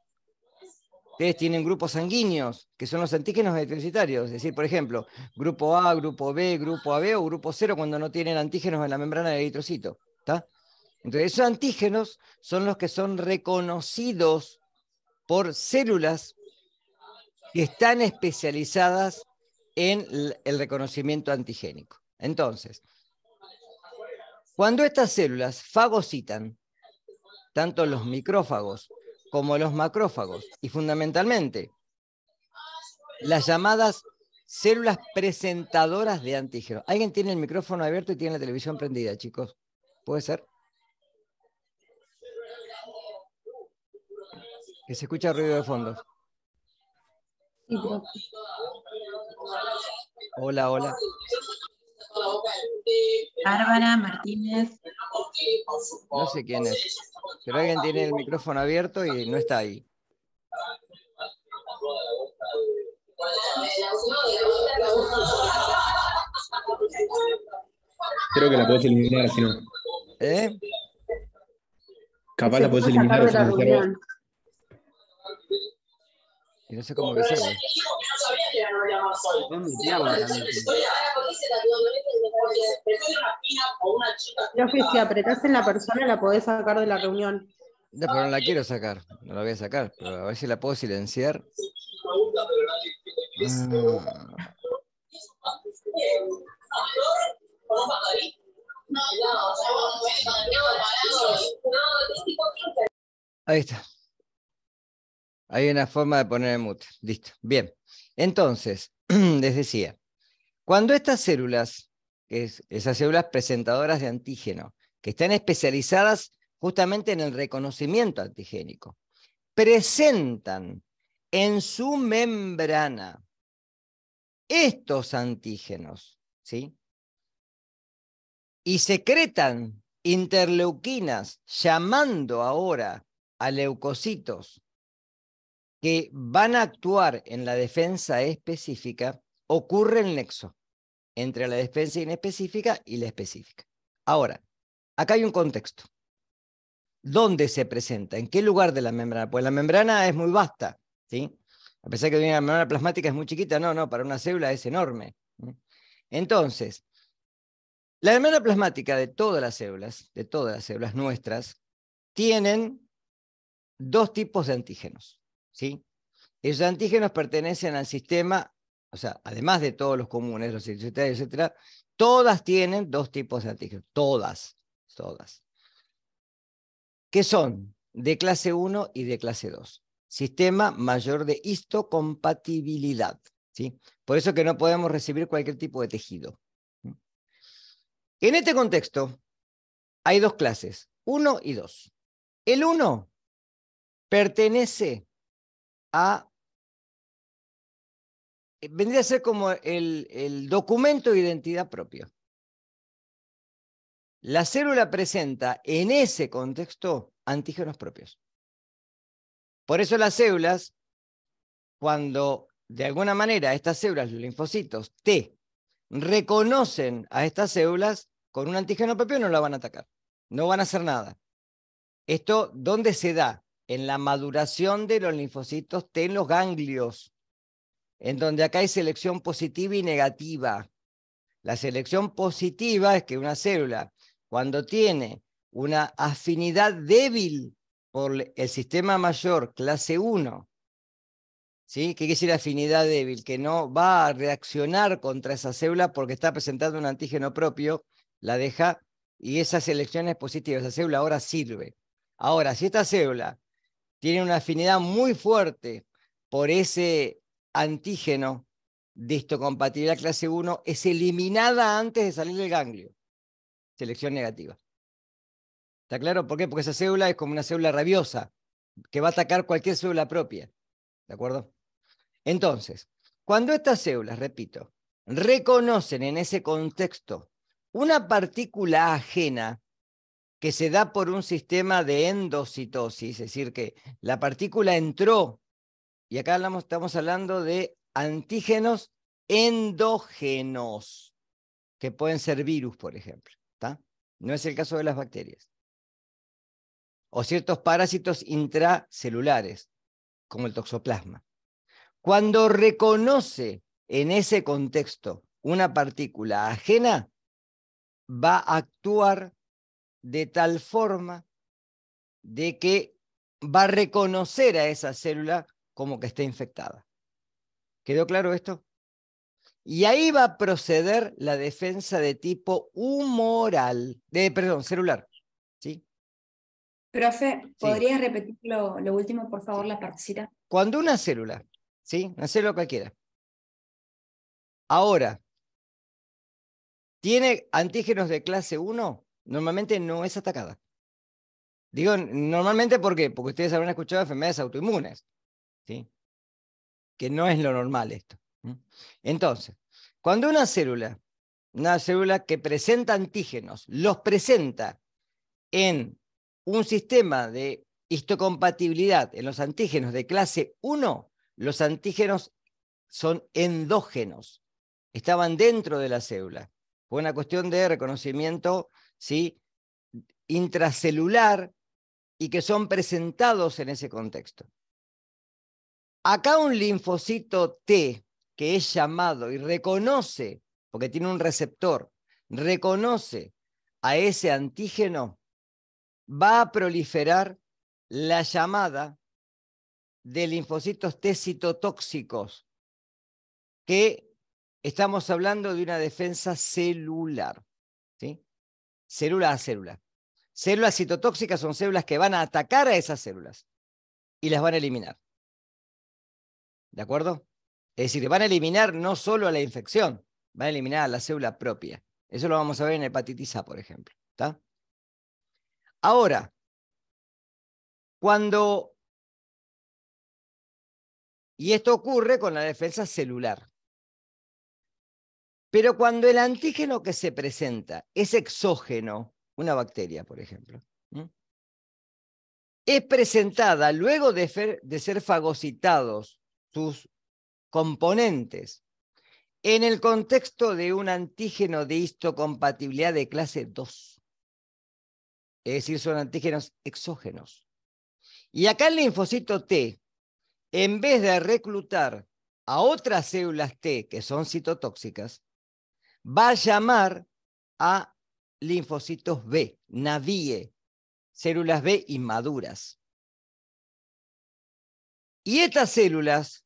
Ustedes tienen grupos sanguíneos, que son los antígenos eritrocitarios, es decir, por ejemplo, grupo A, grupo B, grupo AB o grupo 0 cuando no tienen antígenos en la membrana del eritrocito. ¿Está? Entonces, esos antígenos son los que son reconocidos por células que están especializadas en el reconocimiento antigénico. Entonces, cuando estas células fagocitan tanto los micrófagos como los macrófagos y fundamentalmente las llamadas células presentadoras de antígenos. ¿Alguien tiene el micrófono abierto y tiene la televisión prendida, chicos? ¿Puede ser? que se escucha ruido de fondo. Hola, hola. Bárbara Martínez. No sé quién es, pero alguien tiene el micrófono abierto y no está ahí. Creo que la podés eliminar si no. ¿Eh? Capaz la podés eliminar. Y no sé cómo besarlo. Pero no me si apretás en la persona la podés sacar de la reunión. No, pero no la quiero sacar, no la voy a sacar, pero a ver si la puedo silenciar. Ahí está. Hay una forma de poner el mute. Listo. Bien. Entonces, [CLEARS THROAT] les decía, cuando estas células, esas células presentadoras de antígeno, que están especializadas justamente en el reconocimiento antigénico, presentan en su membrana estos antígenos, ¿sí? Y secretan interleuquinas, llamando ahora a leucocitos que van a actuar en la defensa específica, ocurre el nexo entre la defensa inespecífica y la específica. Ahora, acá hay un contexto. ¿Dónde se presenta? ¿En qué lugar de la membrana? Pues la membrana es muy vasta, ¿sí? A pesar de que una membrana plasmática es muy chiquita, no, no, para una célula es enorme. Entonces, la membrana plasmática de todas las células, de todas las células nuestras, tienen dos tipos de antígenos. ¿sí? Esos antígenos pertenecen al sistema, o sea, además de todos los comunes, los etcétera, etcétera, todas tienen dos tipos de antígenos, todas, todas. ¿Qué son? De clase 1 y de clase 2. Sistema mayor de histocompatibilidad, ¿sí? Por eso que no podemos recibir cualquier tipo de tejido. En este contexto, hay dos clases, 1 y 2. El 1 pertenece a... Eh, vendría a ser como el, el documento de identidad propio. La célula presenta en ese contexto antígenos propios. Por eso las células, cuando de alguna manera estas células, los linfocitos T, reconocen a estas células con un antígeno propio, no la van a atacar, no van a hacer nada. Esto, ¿dónde se da? en la maduración de los linfocitos T en los ganglios, en donde acá hay selección positiva y negativa. La selección positiva es que una célula, cuando tiene una afinidad débil por el sistema mayor clase 1, ¿sí? ¿Qué quiere decir afinidad débil? Que no va a reaccionar contra esa célula porque está presentando un antígeno propio, la deja y esa selección es positiva, esa célula ahora sirve. Ahora, si esta célula tiene una afinidad muy fuerte por ese antígeno de histocompatibilidad clase 1, es eliminada antes de salir del ganglio. Selección negativa. ¿Está claro? ¿Por qué? Porque esa célula es como una célula rabiosa, que va a atacar cualquier célula propia. ¿De acuerdo? Entonces, cuando estas células, repito, reconocen en ese contexto una partícula ajena, que se da por un sistema de endocitosis, es decir, que la partícula entró, y acá estamos hablando de antígenos endógenos, que pueden ser virus, por ejemplo. No es el caso de las bacterias. O ciertos parásitos intracelulares, como el toxoplasma. Cuando reconoce en ese contexto una partícula ajena, va a actuar de tal forma de que va a reconocer a esa célula como que está infectada. ¿Quedó claro esto? Y ahí va a proceder la defensa de tipo humoral, de, perdón, celular. ¿sí? Profe, ¿podrías repetir lo, último, por favor, la partecita? Cuando una célula, ¿sí? una célula cualquiera, ahora tiene antígenos de clase 1, normalmente no es atacada. Digo, normalmente ¿por qué? porque ustedes habrán escuchado enfermedades autoinmunes, ¿sí? que no es lo normal esto. Entonces, cuando una célula, una célula que presenta antígenos, los presenta en un sistema de histocompatibilidad en los antígenos de clase 1, los antígenos son endógenos, estaban dentro de la célula. Fue una cuestión de reconocimiento ¿sí? intracelular y que son presentados en ese contexto. Acá un linfocito T que es llamado y reconoce, porque tiene un receptor, reconoce a ese antígeno, va a proliferar la llamada de linfocitos T citotóxicos, que estamos hablando de una defensa celular. ¿sí? célula a célula. Células citotóxicas son células que van a atacar a esas células y las van a eliminar. ¿De acuerdo? Es decir, van a eliminar no solo a la infección, van a eliminar a la célula propia. Eso lo vamos a ver en hepatitis A, por ejemplo. Ahora, cuando... Y esto ocurre con la defensa celular. Pero cuando el antígeno que se presenta es exógeno, una bacteria, por ejemplo, es presentada luego de, de ser fagocitados sus componentes en el contexto de un antígeno de histocompatibilidad de clase 2. Es decir, son antígenos exógenos. Y acá el linfocito T, en vez de reclutar a otras células T que son citotóxicas, va a llamar a linfocitos B, navíe, células B inmaduras. Y estas células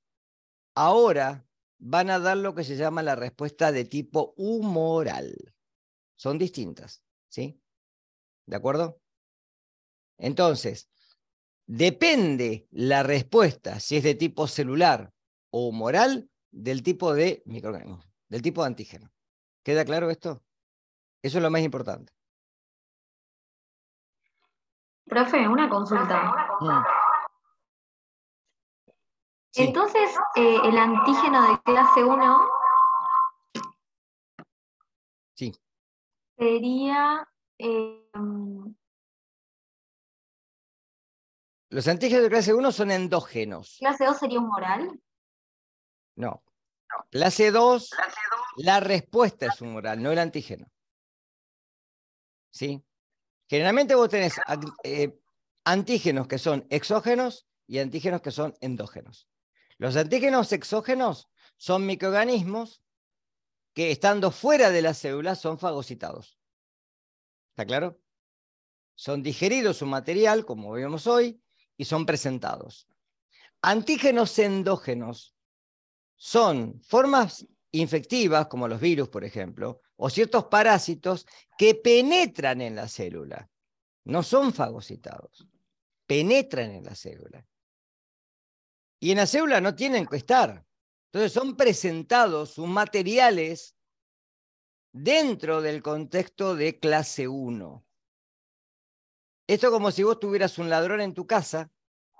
ahora van a dar lo que se llama la respuesta de tipo humoral. Son distintas, ¿sí? ¿De acuerdo? Entonces, depende la respuesta, si es de tipo celular o humoral, del tipo de microorganismo, del tipo de antígeno. ¿Queda claro esto? Eso es lo más importante. Profe, una consulta. Mm. Entonces, eh, el antígeno de clase 1 sí. sería... Em, Los antígenos de clase 1 son endógenos. ¿Clase 2 sería un moral? No. La C2, la respuesta es humoral, no el antígeno. ¿Sí? Generalmente vos tenés eh, antígenos que son exógenos y antígenos que son endógenos. Los antígenos exógenos son microorganismos que estando fuera de las células son fagocitados. ¿Está claro? Son digeridos su material, como vemos hoy, y son presentados. Antígenos endógenos son formas infectivas, como los virus, por ejemplo, o ciertos parásitos que penetran en la célula. No son fagocitados, penetran en la célula. Y en la célula no tienen que estar. Entonces son presentados sus materiales dentro del contexto de clase 1. Esto es como si vos tuvieras un ladrón en tu casa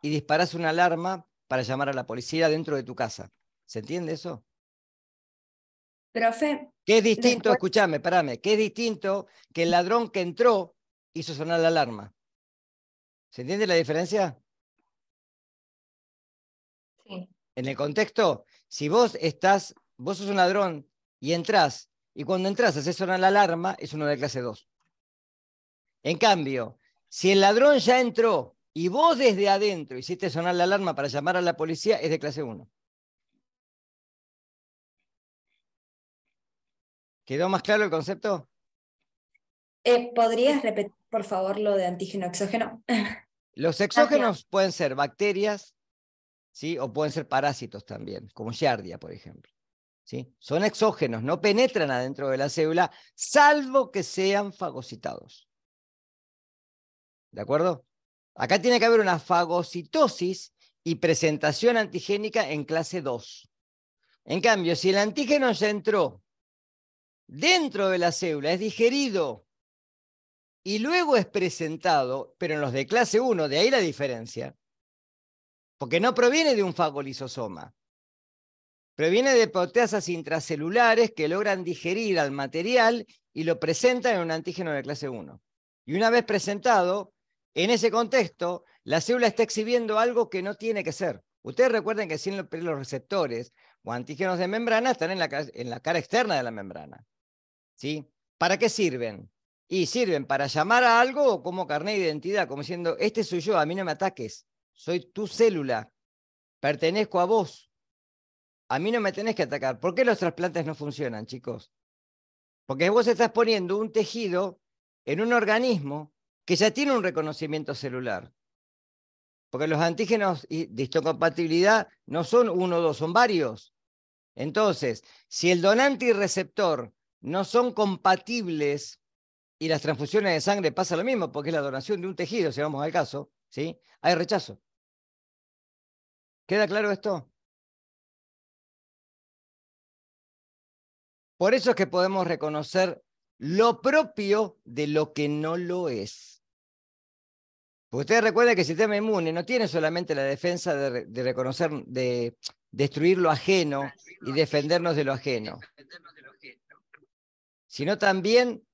y disparas una alarma para llamar a la policía dentro de tu casa. ¿Se entiende eso? Profe. ¿Qué es distinto? Escuchame, Escúchame, parame. ¿Qué es distinto que el ladrón que entró hizo sonar la alarma? ¿Se entiende la diferencia? Sí. En el contexto, si vos estás, vos sos un ladrón y entrás, y cuando entras haces sonar la alarma, es uno de clase 2. En cambio, si el ladrón ya entró y vos desde adentro hiciste sonar la alarma para llamar a la policía, es de clase 1. ¿Quedó más claro el concepto? Eh, ¿Podrías repetir, por favor, lo de antígeno exógeno? [LAUGHS] Los exógenos pueden ser bacterias, ¿sí? O pueden ser parásitos también, como Giardia, por ejemplo. ¿Sí? Son exógenos, no penetran adentro de la célula, salvo que sean fagocitados. ¿De acuerdo? Acá tiene que haber una fagocitosis y presentación antigénica en clase 2. En cambio, si el antígeno ya entró dentro de la célula, es digerido y luego es presentado, pero en los de clase 1, de ahí la diferencia, porque no proviene de un fagolisosoma, proviene de proteasas intracelulares que logran digerir al material y lo presentan en un antígeno de clase 1. Y una vez presentado, en ese contexto, la célula está exhibiendo algo que no tiene que ser. Ustedes recuerden que los receptores o antígenos de membrana están en la cara externa de la membrana. ¿sí? ¿Para qué sirven? Y sirven para llamar a algo o como carnet de identidad, como diciendo, este soy yo, a mí no me ataques, soy tu célula, pertenezco a vos, a mí no me tenés que atacar. ¿Por qué los trasplantes no funcionan, chicos? Porque vos estás poniendo un tejido en un organismo que ya tiene un reconocimiento celular. Porque los antígenos de histocompatibilidad no son uno o dos, son varios. Entonces, si el donante y receptor no son compatibles y las transfusiones de sangre pasa lo mismo, porque es la donación de un tejido, si vamos al caso, ¿sí? Hay rechazo. ¿Queda claro esto? Por eso es que podemos reconocer lo propio de lo que no lo es. Porque ustedes recuerden que el sistema inmune no tiene solamente la defensa de reconocer, de destruir lo ajeno y defendernos de lo ajeno sino también,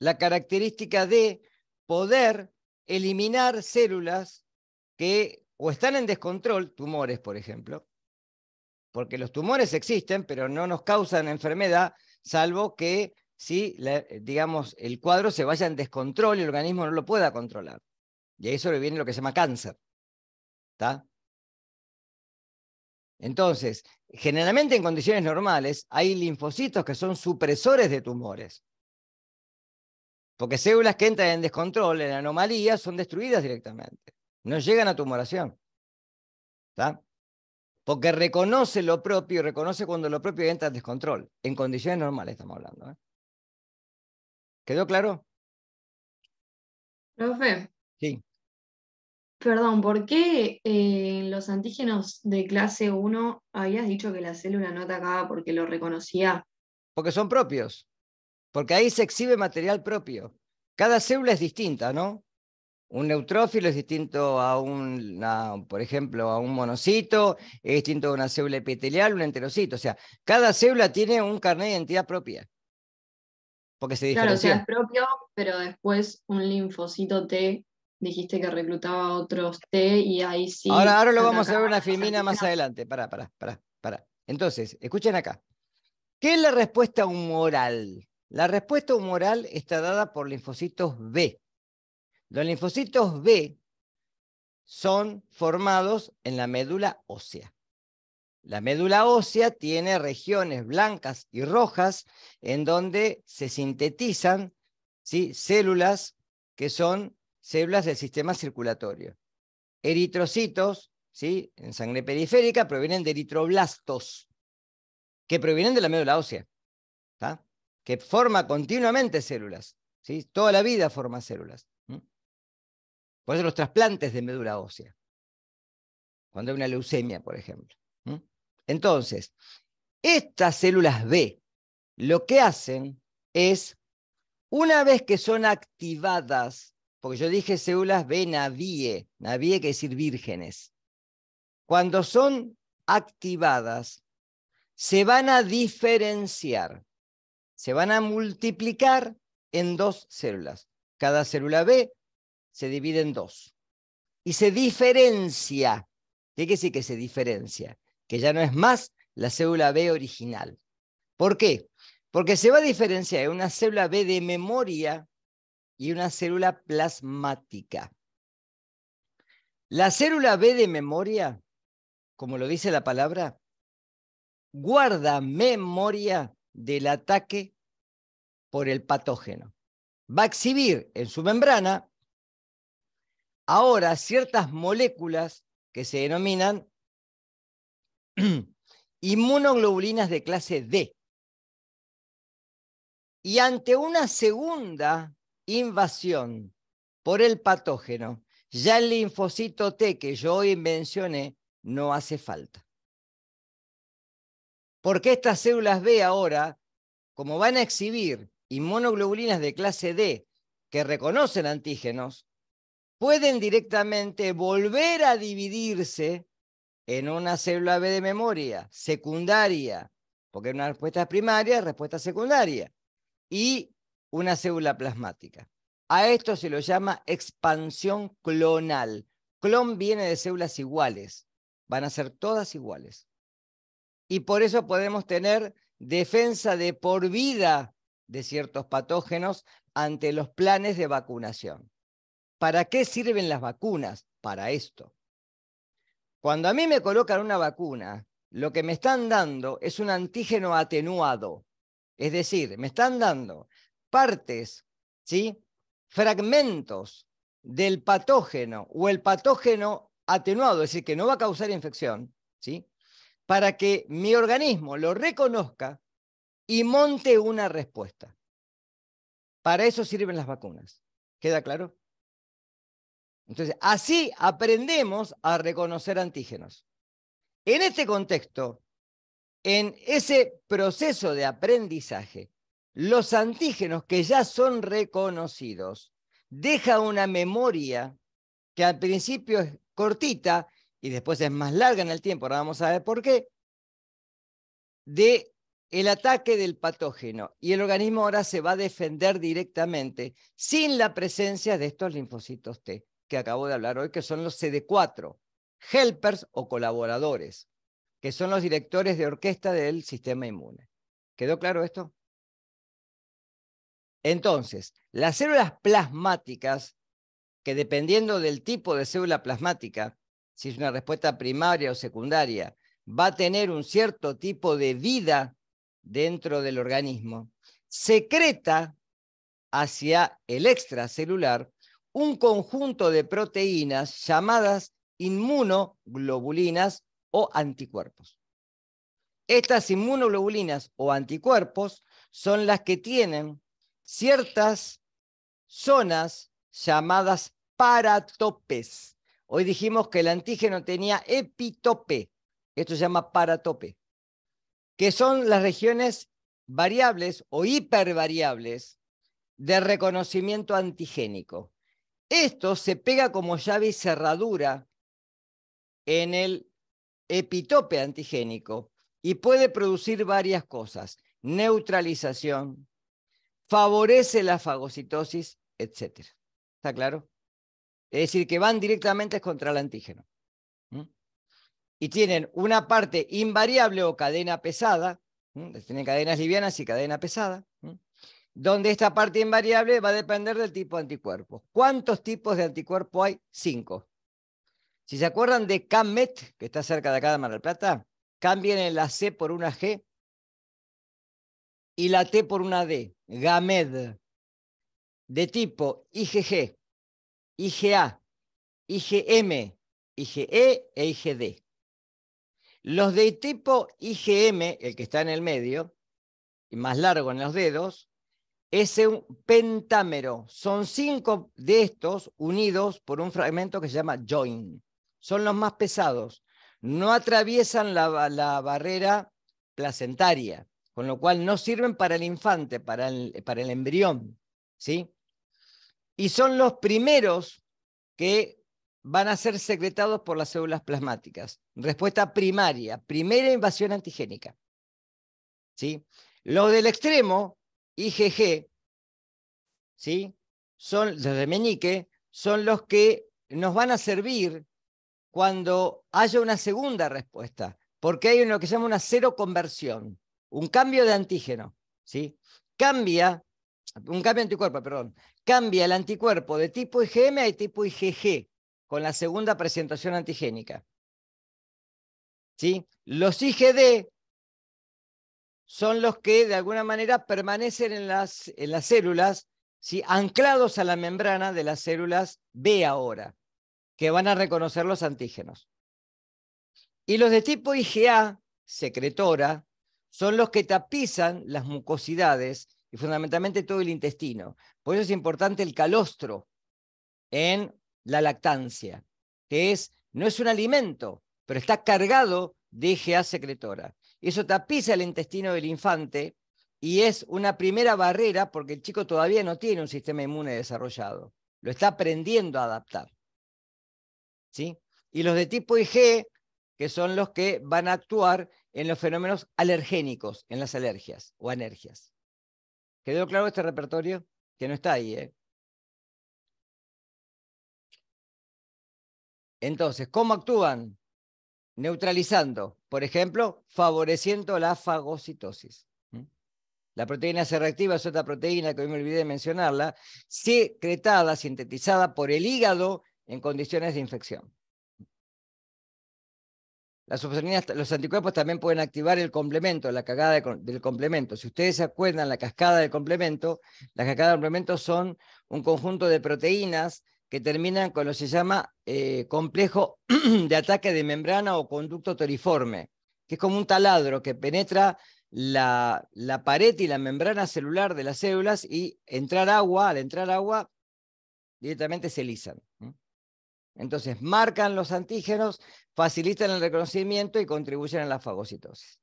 la, característica de poder eliminar células que o están en descontrol, tumores, por ejemplo, porque los tumores existen, pero no nos causan enfermedad, salvo que si, digamos, el cuadro se vaya en descontrol y el organismo no lo pueda controlar. Y ahí viene lo que se llama cáncer. ¿Está? Entonces, generalmente en condiciones normales hay linfocitos que son supresores de tumores. Porque células que entran en descontrol, en anomalías, son destruidas directamente. No llegan a tumoración. ¿Está? Porque reconoce lo propio y reconoce cuando lo propio entra en descontrol. En condiciones normales estamos hablando. ¿eh? ¿Quedó claro? Profe. Sí. Perdón, ¿por qué eh, los antígenos de clase 1 habías dicho que la célula no atacaba porque lo reconocía? Porque son propios. Porque ahí se exhibe material propio. Cada célula es distinta, ¿no? Un neutrófilo es distinto a un, por ejemplo, a un monocito, es distinto a una célula epitelial, un enterocito. O sea, cada célula tiene un carnet de identidad propia. Porque se diferencia. Claro, o es propio, pero después un linfocito T dijiste que reclutaba otros T y ahí sí. Ahora, ahora lo vamos a ver una filmina más adelante. para para para para Entonces, escuchen acá. ¿Qué es la respuesta humoral? La respuesta humoral está dada por linfocitos B. Los linfocitos B son formados en la médula ósea. La médula ósea tiene regiones blancas y rojas en donde se sintetizan ¿sí? células que son células del sistema circulatorio. Eritrocitos, ¿sí? en sangre periférica, provienen de eritroblastos, que provienen de la médula ósea, que forma continuamente células. ¿sí? Toda la vida forma células. Por eso los trasplantes de médula ósea, cuando hay una leucemia, por ejemplo. Entonces, estas células B lo que hacen es, una vez que son activadas porque yo dije células B navíe, navíe quiere decir vírgenes. Cuando son activadas, se van a diferenciar, se van a multiplicar en dos células. Cada célula B se divide en dos y se diferencia. ¿Qué quiere decir que se diferencia? Que ya no es más la célula B original. ¿Por qué? Porque se va a diferenciar en una célula B de memoria y una célula plasmática. La célula B de memoria, como lo dice la palabra, guarda memoria del ataque por el patógeno. Va a exhibir en su membrana ahora ciertas moléculas que se denominan [CLEARS THROAT] inmunoglobulinas de clase D. Y ante una segunda invasión por el patógeno, ya el linfocito T que yo hoy mencioné no hace falta. Porque estas células B ahora, como van a exhibir inmunoglobulinas de clase D que reconocen antígenos, pueden directamente volver a dividirse en una célula B de memoria secundaria, porque una respuesta primaria, respuesta secundaria, y una célula plasmática. A esto se lo llama expansión clonal. Clon viene de células iguales, van a ser todas iguales. Y por eso podemos tener defensa de por vida de ciertos patógenos ante los planes de vacunación. ¿Para qué sirven las vacunas? Para esto. Cuando a mí me colocan una vacuna, lo que me están dando es un antígeno atenuado. Es decir, me están dando partes, ¿sí? fragmentos del patógeno o el patógeno atenuado, es decir, que no va a causar infección, ¿sí? para que mi organismo lo reconozca y monte una respuesta. Para eso sirven las vacunas. ¿Queda claro? Entonces, así aprendemos a reconocer antígenos. En este contexto, en ese proceso de aprendizaje, los antígenos que ya son reconocidos, deja una memoria que al principio es cortita y después es más larga en el tiempo, ahora vamos a ver por qué, de el ataque del patógeno y el organismo ahora se va a defender directamente sin la presencia de estos linfocitos T que acabo de hablar hoy, que son los CD4, helpers o colaboradores, que son los directores de orquesta del sistema inmune. ¿Quedó claro esto? Entonces, las células plasmáticas, que dependiendo del tipo de célula plasmática, si es una respuesta primaria o secundaria, va a tener un cierto tipo de vida dentro del organismo, secreta hacia el extracelular un conjunto de proteínas llamadas inmunoglobulinas o anticuerpos. Estas inmunoglobulinas o anticuerpos son las que tienen ciertas zonas llamadas paratopes. Hoy dijimos que el antígeno tenía epitope, esto se llama paratope, que son las regiones variables o hipervariables de reconocimiento antigénico. Esto se pega como llave y cerradura en el epitope antigénico y puede producir varias cosas. Neutralización, favorece la fagocitosis, etc. ¿Está claro? Es decir, que van directamente contra el antígeno. Y tienen una parte invariable o cadena pesada, tienen cadenas livianas y cadena pesada, donde esta parte invariable va a depender del tipo de anticuerpo. ¿Cuántos tipos de anticuerpo hay? Cinco. Si se acuerdan de CAMET, que está cerca de acá de Mar del Plata, cambien la C por una G y la T por una D. GAMED, de tipo IgG, IgA, IgM, IgE e, e IgD. Los de tipo IgM, el que está en el medio, y más largo en los dedos, es un pentámero. Son cinco de estos unidos por un fragmento que se llama join. Son los más pesados. No atraviesan la, la barrera placentaria con lo cual no sirven para el infante, para el, embrión. ¿sí? Y son los primeros que van a ser secretados por las células plasmáticas. Respuesta primaria, primera invasión antigénica. ¿sí? Los del extremo, IgG, ¿sí? son los de meñique, son los que nos van a servir cuando haya una segunda respuesta, porque hay lo que se llama una cero conversión un cambio de antígeno, ¿sí? Cambia, un cambio de anticuerpo, perdón, cambia el anticuerpo de tipo IgM a tipo IgG con la segunda presentación antigénica. ¿Sí? Los IgD son los que de alguna manera permanecen en las, células, ¿sí? anclados a la membrana de las células B ahora, que van a reconocer los antígenos. Y los de tipo IgA, secretora, son los que tapizan las mucosidades y fundamentalmente todo el intestino. Por eso es importante el calostro en la lactancia, que es, no es un alimento, pero está cargado de IgA secretora. Eso tapiza el intestino del infante y es una primera barrera porque el chico todavía no tiene un sistema inmune desarrollado. Lo está aprendiendo a adaptar. ¿Sí? Y los de tipo IG que son los que van a actuar en los fenómenos alergénicos, en las alergias o anergias. ¿Quedó claro este repertorio? Que no está ahí. ¿eh? Entonces, ¿cómo actúan? Neutralizando, por ejemplo, favoreciendo la fagocitosis. ¿Mm? La proteína C reactiva es otra proteína que hoy me olvidé de mencionarla, secretada, sintetizada por el hígado en condiciones de infección los anticuerpos también pueden activar el complemento, la cagada del complemento. Si ustedes se acuerdan, la cascada del complemento, la cascada del complemento son un conjunto de proteínas que terminan con lo que se llama eh, complejo [CLEARS THROAT] de ataque de membrana o conducto toriforme, que es como un taladro que penetra la, la pared y la membrana celular de las células y entrar agua, al entrar agua, directamente se lisan. Entonces, marcan los antígenos, facilitan el reconocimiento y contribuyen a la fagocitosis.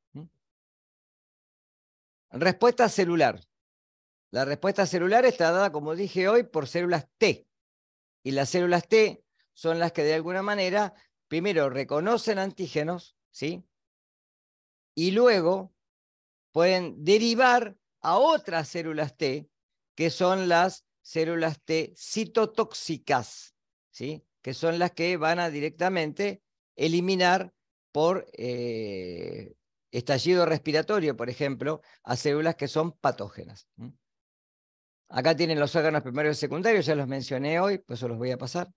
Respuesta celular. La respuesta celular está dada, como dije hoy, por células T. Y las células T son las que de alguna manera, primero, reconocen antígenos, ¿sí? Y luego pueden derivar a otras células T, que son las células T citotóxicas, ¿sí? que son las que van a directamente eliminar por eh, estallido respiratorio, por ejemplo, a células que son patógenas. Acá tienen los órganos primarios y secundarios, ya los mencioné hoy, pues eso los voy a pasar.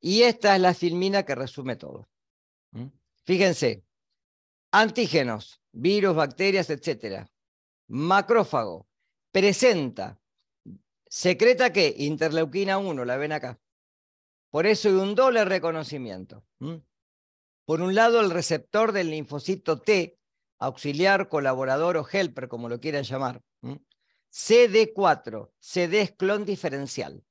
Y esta es la filmina que resume todo. Fíjense, antígenos, virus, bacterias, etc. Macrófago, presenta, secreta qué? interleuquina 1, la ven acá. Por eso hay un doble reconocimiento. Por un lado, el receptor del linfocito T, auxiliar, colaborador o helper, como lo quieran llamar, CD4, CD es clon diferencial.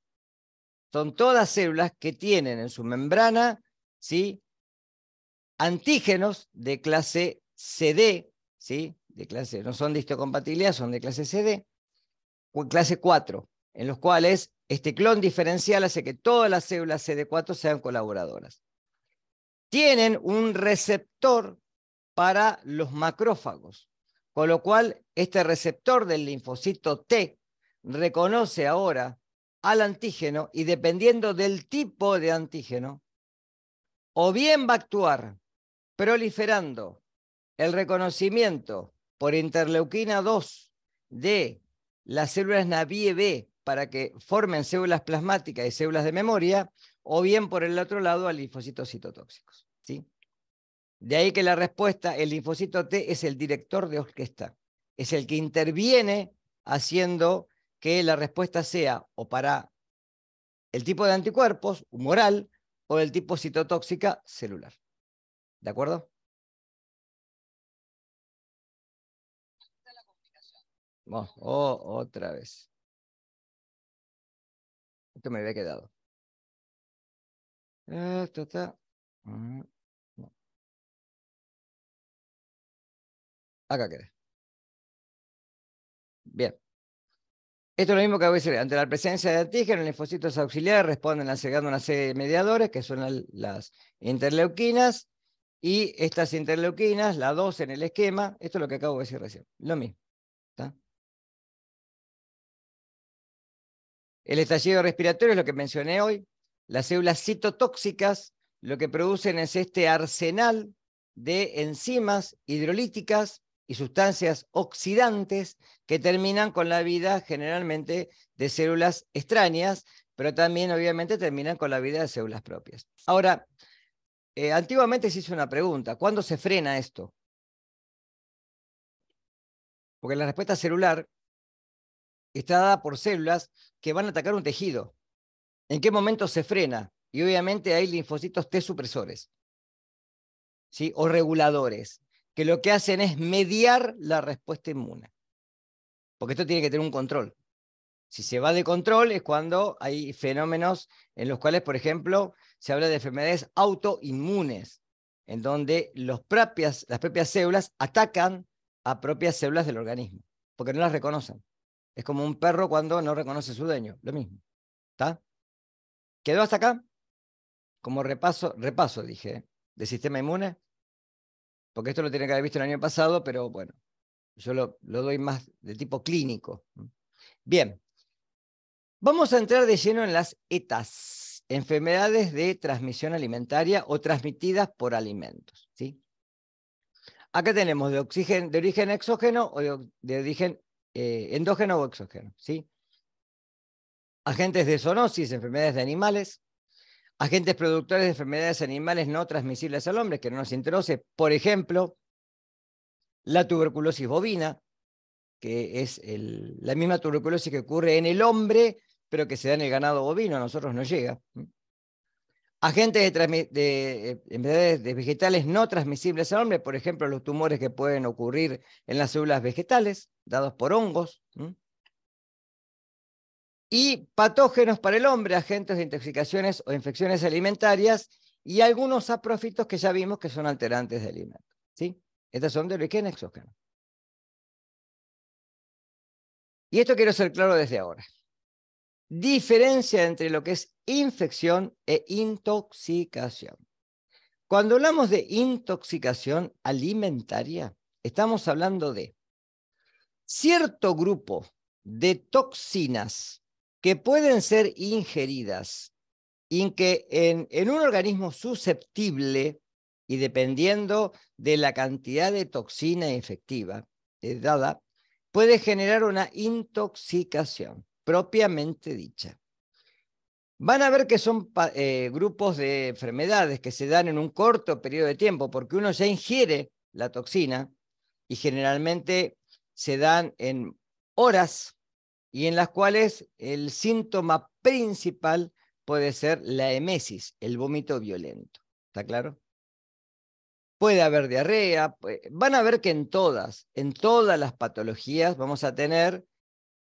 Son todas células que tienen en su membrana ¿sí? antígenos de clase CD, ¿sí? de clase, no son de son de clase CD, clase 4, en los cuales este clon diferencial hace que todas las células CD4 sean colaboradoras. Tienen un receptor para los macrófagos, con lo cual este receptor del linfocito T reconoce ahora al antígeno y dependiendo del tipo de antígeno, o bien va a actuar proliferando el reconocimiento por interleuquina 2 de las células NAVIE B para que formen células plasmáticas y células de memoria, o bien por el otro lado a linfocitos citotóxicos. ¿sí? De ahí que la respuesta, el linfocito T es el director de orquesta, es el que interviene haciendo que la respuesta sea o para el tipo de anticuerpos humoral o el tipo citotóxica celular. ¿De acuerdo? otra vez. Esto me había quedado. Eh, mm, Acá queda. Bien. Esto es lo mismo que a decir ante la presencia de antígenos, linfocitos auxiliares responden a una serie de mediadores que son las interleuquinas y estas interleuquinas, la dos en el esquema, esto es lo que acabo de decir recién, lo mismo. está El estallido respiratorio es lo que mencioné hoy. Las células citotóxicas lo que producen es este arsenal de enzimas hidrolíticas y sustancias oxidantes que terminan con la vida generalmente de células extrañas, pero también obviamente terminan con la vida de células propias. Ahora, eh, antiguamente se hizo una pregunta, ¿cuándo se frena esto? Porque la respuesta celular está dada por células que van a atacar un tejido. ¿En qué momento se frena? Y obviamente hay linfocitos T supresores ¿sí? o reguladores, que lo que hacen es mediar la respuesta inmune. Porque esto tiene que tener un control. Si se va de control es cuando hay fenómenos en los cuales, por ejemplo, se habla de enfermedades autoinmunes, en donde las propias células atacan a propias células del organismo, porque no las reconocen. Es como un perro cuando no reconoce su dueño, lo mismo. ¿Está? ¿Quedó hasta acá? Como repaso, repaso dije, ¿De sistema inmune, porque esto lo tiene que haber visto el año pasado, pero bueno, yo lo, doy más de tipo clínico. Bien, vamos a entrar de lleno en las ETAs, enfermedades de transmisión alimentaria o transmitidas por alimentos. ¿sí? Acá tenemos de, de origen exógeno o de, de origen eh, endógeno o exógeno, ¿sí? Agentes de zoonosis, enfermedades de animales, agentes productores de enfermedades animales no transmisibles al hombre, que no nos introduce, por ejemplo, la tuberculosis bovina, que es la misma tuberculosis que ocurre en el hombre, pero que se da en el ganado bovino, a nosotros no llega. Agentes de, eh, enfermedades de vegetales no transmisibles al hombre, por ejemplo, los tumores que pueden ocurrir en las células vegetales dados por hongos, y patógenos para el hombre, agentes de intoxicaciones o infecciones alimentarias, y algunos aprofitos que ya vimos que son alterantes de alimentos. ¿sí? Estas son de origen exógeno. Y esto quiero ser claro desde ahora. Diferencia entre lo que es infección e intoxicación. Cuando hablamos de intoxicación alimentaria, estamos hablando de cierto grupo de toxinas que pueden ser ingeridas y que en, un organismo susceptible y dependiendo de la cantidad de toxina efectiva eh, dada, puede generar una intoxicación propiamente dicha. Van a ver que son eh, grupos de enfermedades que se dan en un corto periodo de tiempo, porque uno ya ingiere la toxina y generalmente se dan en horas y en las cuales el síntoma principal puede ser la emesis, el vómito violento. ¿Está claro? Puede haber diarrea, van a ver que en todas, en todas las patologías vamos a tener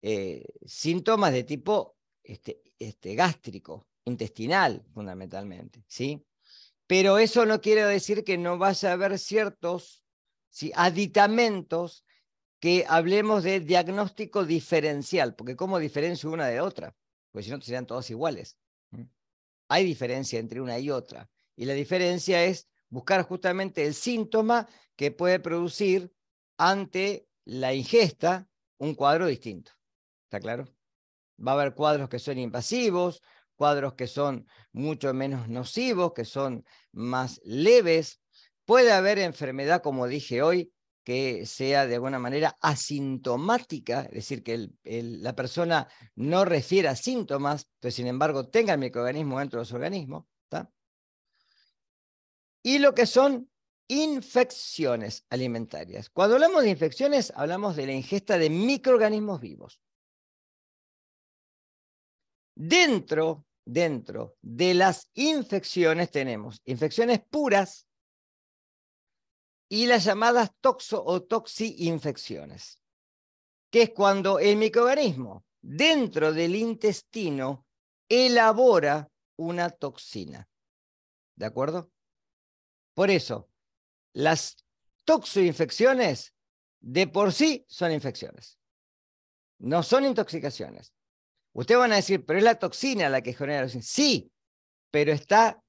eh, síntomas de tipo este, este, gástrico, intestinal fundamentalmente, ¿sí? Pero eso no quiere decir que no vaya a haber ciertos aditamentos que hablemos de diagnóstico diferencial, porque ¿cómo diferencio una de otra? Pues si no, serían todas iguales. Hay diferencia entre una y otra. Y la diferencia es buscar justamente el síntoma que puede producir ante la ingesta un cuadro distinto. ¿Está claro? Va a haber cuadros que son invasivos, cuadros que son mucho menos nocivos, que son más leves. Puede haber enfermedad, como dije hoy, que sea de alguna manera asintomática, es decir, que la persona no refiera síntomas, pero sin embargo tenga el microorganismo dentro de su organismo. Y lo que son infecciones alimentarias. Cuando hablamos de infecciones, hablamos de la ingesta de microorganismos vivos. Dentro, dentro de las infecciones tenemos infecciones puras, y las llamadas toxo o toxi-infecciones, que es cuando el microorganismo dentro del intestino elabora una toxina. ¿De acuerdo? Por eso, las toxoinfecciones de por sí son infecciones. No son intoxicaciones. Ustedes van a decir, pero es la toxina la que genera la Sí, pero está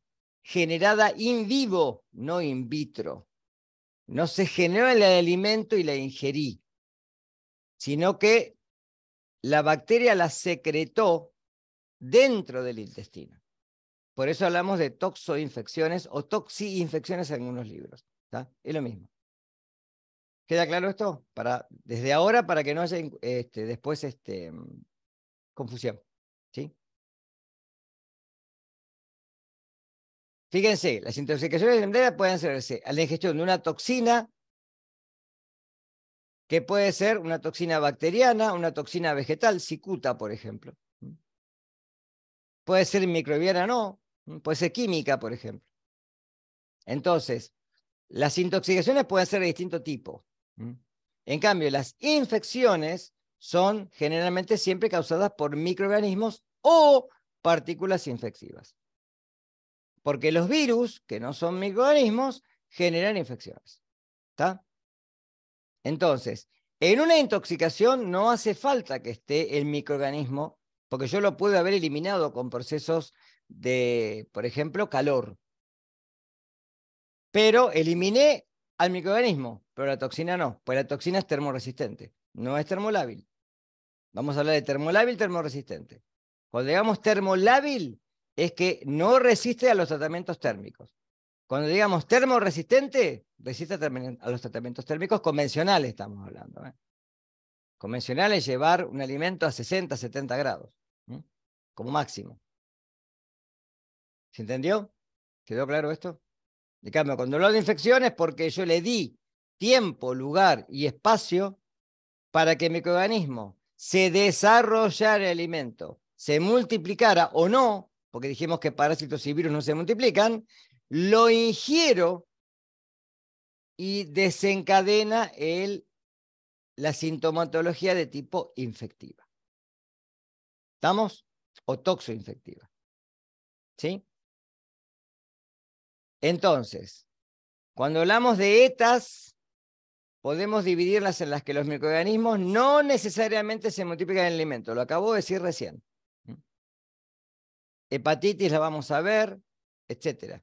generada in vivo, no in vitro no se generó en el alimento y la ingerí, sino que la bacteria la secretó dentro del intestino. Por eso hablamos de toxoinfecciones o toxiinfecciones en algunos libros. Es lo mismo. ¿Queda claro esto? Para, desde ahora para que no haya este, después este, confusión. Fíjense, las intoxicaciones alimentarias pueden serse a la ingestión de una toxina, que puede ser una toxina bacteriana, una toxina vegetal, cicuta, por ejemplo. Puede ser microbiana, no. Puede ser química, por ejemplo. Entonces, las intoxicaciones pueden ser de distinto tipo. En cambio, las infecciones son generalmente siempre causadas por microorganismos o partículas infectivas. Porque los virus, que no son microorganismos, generan infecciones. Entonces, en una intoxicación no hace falta que esté el microorganismo, porque yo lo puedo haber eliminado con procesos de, por ejemplo, calor. Pero eliminé al microorganismo, pero la toxina no, pues la toxina es termoresistente, no es termolábil. Vamos a hablar de termolábil, termoresistente. Cuando digamos termolábil, es que no resiste a los tratamientos térmicos. Cuando digamos termoresistente, resiste a los tratamientos térmicos convencionales, estamos hablando. ¿eh? Convencional es llevar un alimento a 60, 70 grados, como máximo. ¿Se entendió? ¿Quedó claro esto? De cambio, cuando dolor de infecciones, porque yo le di tiempo, lugar y espacio para que el microorganismo se desarrollara el alimento, se multiplicara o no, porque dijimos que parásitos y virus no se multiplican, lo ingiero y desencadena la sintomatología de tipo infectiva. ¿Estamos? O toxoinfectiva. ¿Sí? Entonces, cuando hablamos de etas, podemos dividirlas en las que los microorganismos no necesariamente se multiplican en el alimento. Lo acabo de decir recién hepatitis la vamos a ver, etc.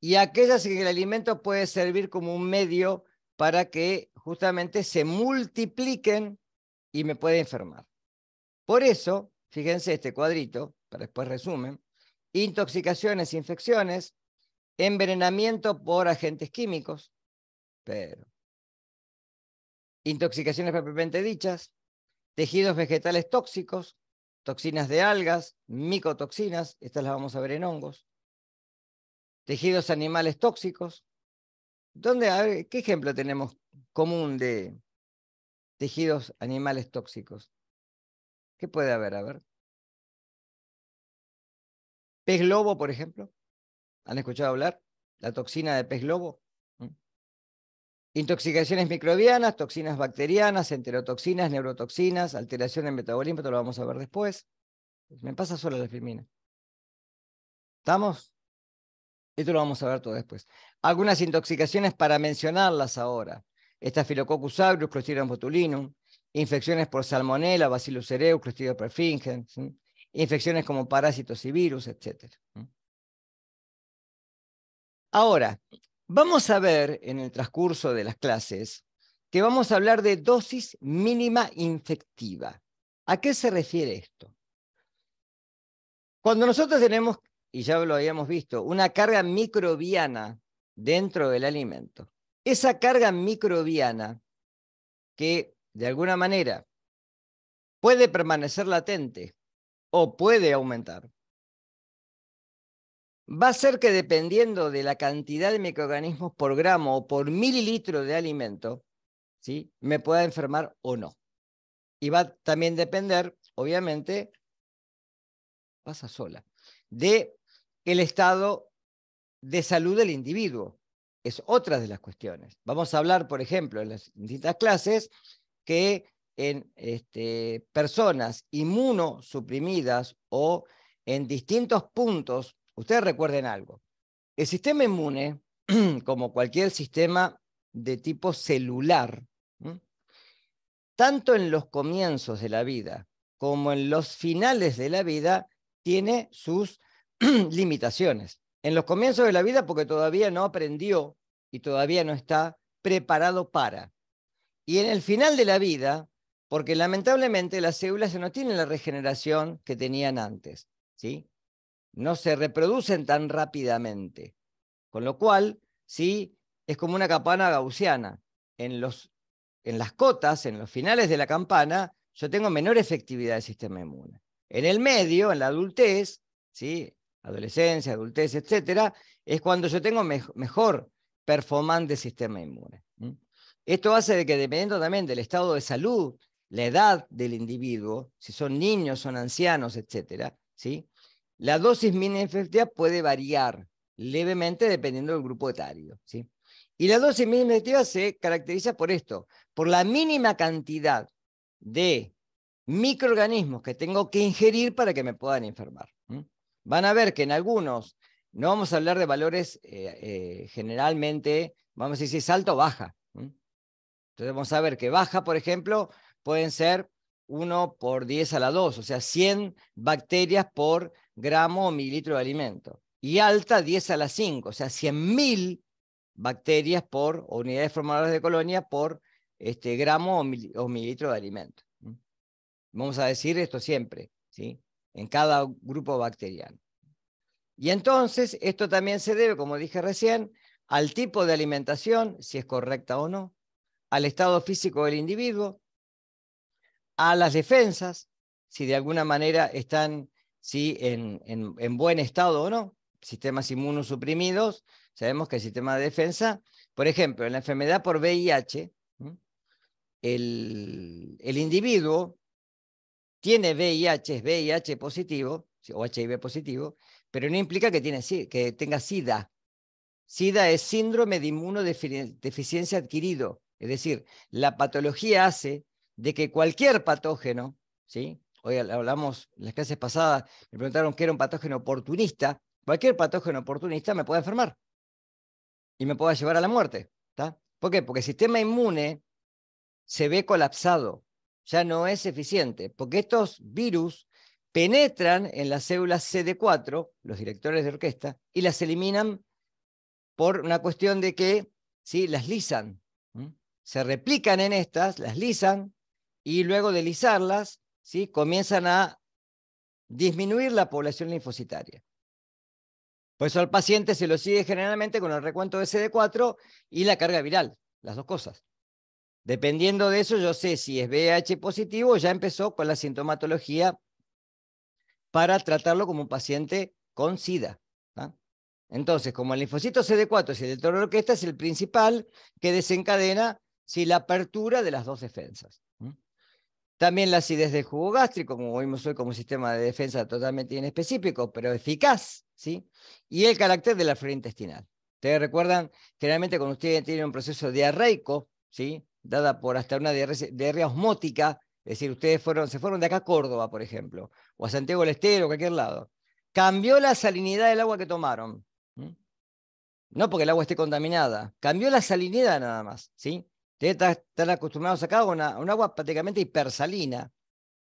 Y aquellas en que el alimento puede servir como un medio para que justamente se multipliquen y me pueda enfermar. Por eso, fíjense este cuadrito, para después resumen, intoxicaciones, infecciones, envenenamiento por agentes químicos, pero intoxicaciones propiamente dichas, tejidos vegetales tóxicos, toxinas de algas, micotoxinas, estas las vamos a ver en hongos, tejidos animales tóxicos. ¿Dónde, ¿Qué ejemplo tenemos común de tejidos animales tóxicos? ¿Qué puede haber? A ver. Pez globo, por ejemplo. ¿Han escuchado hablar? La toxina de pez globo. Intoxicaciones microbianas, toxinas bacterianas, enterotoxinas, neurotoxinas, alteraciones en metabolismo, esto lo vamos a ver después. Pues me pasa solo la filmina. ¿Estamos? Esto lo vamos a ver todo después. Algunas intoxicaciones para mencionarlas ahora. Estafilococcus aureus, Clostridium botulinum, infecciones por salmonella, bacillus cereus, Clostridium perfringens, infecciones como parásitos y virus, etc. Ahora, Vamos a ver en el transcurso de las clases que vamos a hablar de dosis mínima infectiva. ¿A qué se refiere esto? Cuando nosotros tenemos, y ya lo habíamos visto, una carga microbiana dentro del alimento, esa carga microbiana que de alguna manera puede permanecer latente o puede aumentar, va a ser que dependiendo de la cantidad de microorganismos por gramo o por mililitro de alimento, ¿sí? me pueda enfermar o no. Y va a también depender, obviamente, pasa sola, de el estado de salud del individuo. Es otra de las cuestiones. Vamos a hablar, por ejemplo, en las distintas clases, que en este, personas inmunosuprimidas o en distintos puntos ustedes recuerden algo. El sistema inmune, [CLEARS THROAT] como cualquier sistema de tipo celular, tanto en los comienzos de la vida como en los finales de la vida, tiene sus [CLEARS THROAT] limitaciones. En los comienzos de la vida porque todavía no aprendió y todavía no está preparado para. Y en el final de la vida, porque lamentablemente las células no tienen la regeneración que tenían antes. ¿sí? no se reproducen tan rápidamente. Con lo cual, ¿sí? es como una campana gaussiana. En, en las cotas, en los finales de la campana, yo tengo menor efectividad del sistema inmune. En el medio, en la adultez, ¿sí? adolescencia, adultez, etcétera, es cuando yo tengo mejor performante sistema inmune. Esto hace de que dependiendo también del estado de salud, la edad del individuo, si son niños, son ancianos, etcétera, ¿sí? La dosis mínima efectiva puede variar levemente dependiendo del grupo etario. ¿sí? Y la dosis mínima efectiva se caracteriza por esto, por la mínima cantidad de microorganismos que tengo que ingerir para que me puedan enfermar. Van a ver que en algunos, no vamos a hablar de valores eh, eh, generalmente, vamos a decir si es alto o baja. Entonces vamos a ver que baja, por ejemplo, pueden ser 1 por 10 a la 2, o sea, 100 bacterias por gramo o mililitro de alimento. Y alta, 10 a la 5, o sea, 100.000 bacterias por o unidades formadoras de colonia por este, gramo o, o mililitro de alimento. Vamos a decir esto siempre, ¿sí? en cada grupo bacteriano. Y entonces, esto también se debe, como dije recién, al tipo de alimentación, si es correcta o no, al estado físico del individuo, a las defensas, si de alguna manera están si en, en, buen estado o no, sistemas inmunosuprimidos, sabemos que el sistema de defensa, por ejemplo, en la enfermedad por VIH, el, el individuo tiene VIH, es VIH positivo o HIV positivo, pero no implica que, tiene, que tenga SIDA. SIDA es síndrome de inmunodeficiencia adquirido, es decir, la patología hace de que cualquier patógeno, ¿sí? hoy hablamos en las clases pasadas, me preguntaron qué era un patógeno oportunista. Cualquier patógeno oportunista me puede enfermar y me puede llevar a la muerte. ¿Por qué? Porque el sistema inmune se ve colapsado, ya no es eficiente, porque estos virus penetran en las células CD4, los directores de orquesta, y las eliminan por una cuestión de que ¿sí? las lisan. Se replican en estas, las lisan, y luego de lizarlas, comienzan a disminuir la población linfocitaria. Por eso al paciente se lo sigue generalmente con el recuento de CD4 y la carga viral, las dos cosas. Dependiendo de eso, yo sé si es BH positivo, ya empezó con la sintomatología para tratarlo como un paciente con SIDA. ¿ah? Entonces, como el linfocito CD4 es el toro orquesta es el principal que desencadena si la apertura de las dos defensas. También la acidez del jugo gástrico, como vimos hoy como sistema de defensa totalmente inespecífico, pero eficaz, ¿sí? Y el carácter de la flora intestinal. Ustedes recuerdan, generalmente cuando ustedes tienen un proceso diarreico, ¿sí? Dada por hasta una diarrea, osmótica, es decir, ustedes fueron, se fueron de acá a Córdoba, por ejemplo, o a Santiago del Estero, o cualquier lado. Cambió la salinidad del agua que tomaron. No porque el agua esté contaminada, cambió la salinidad nada más, ¿sí? están acostumbrados acá a una, un agua prácticamente hipersalina,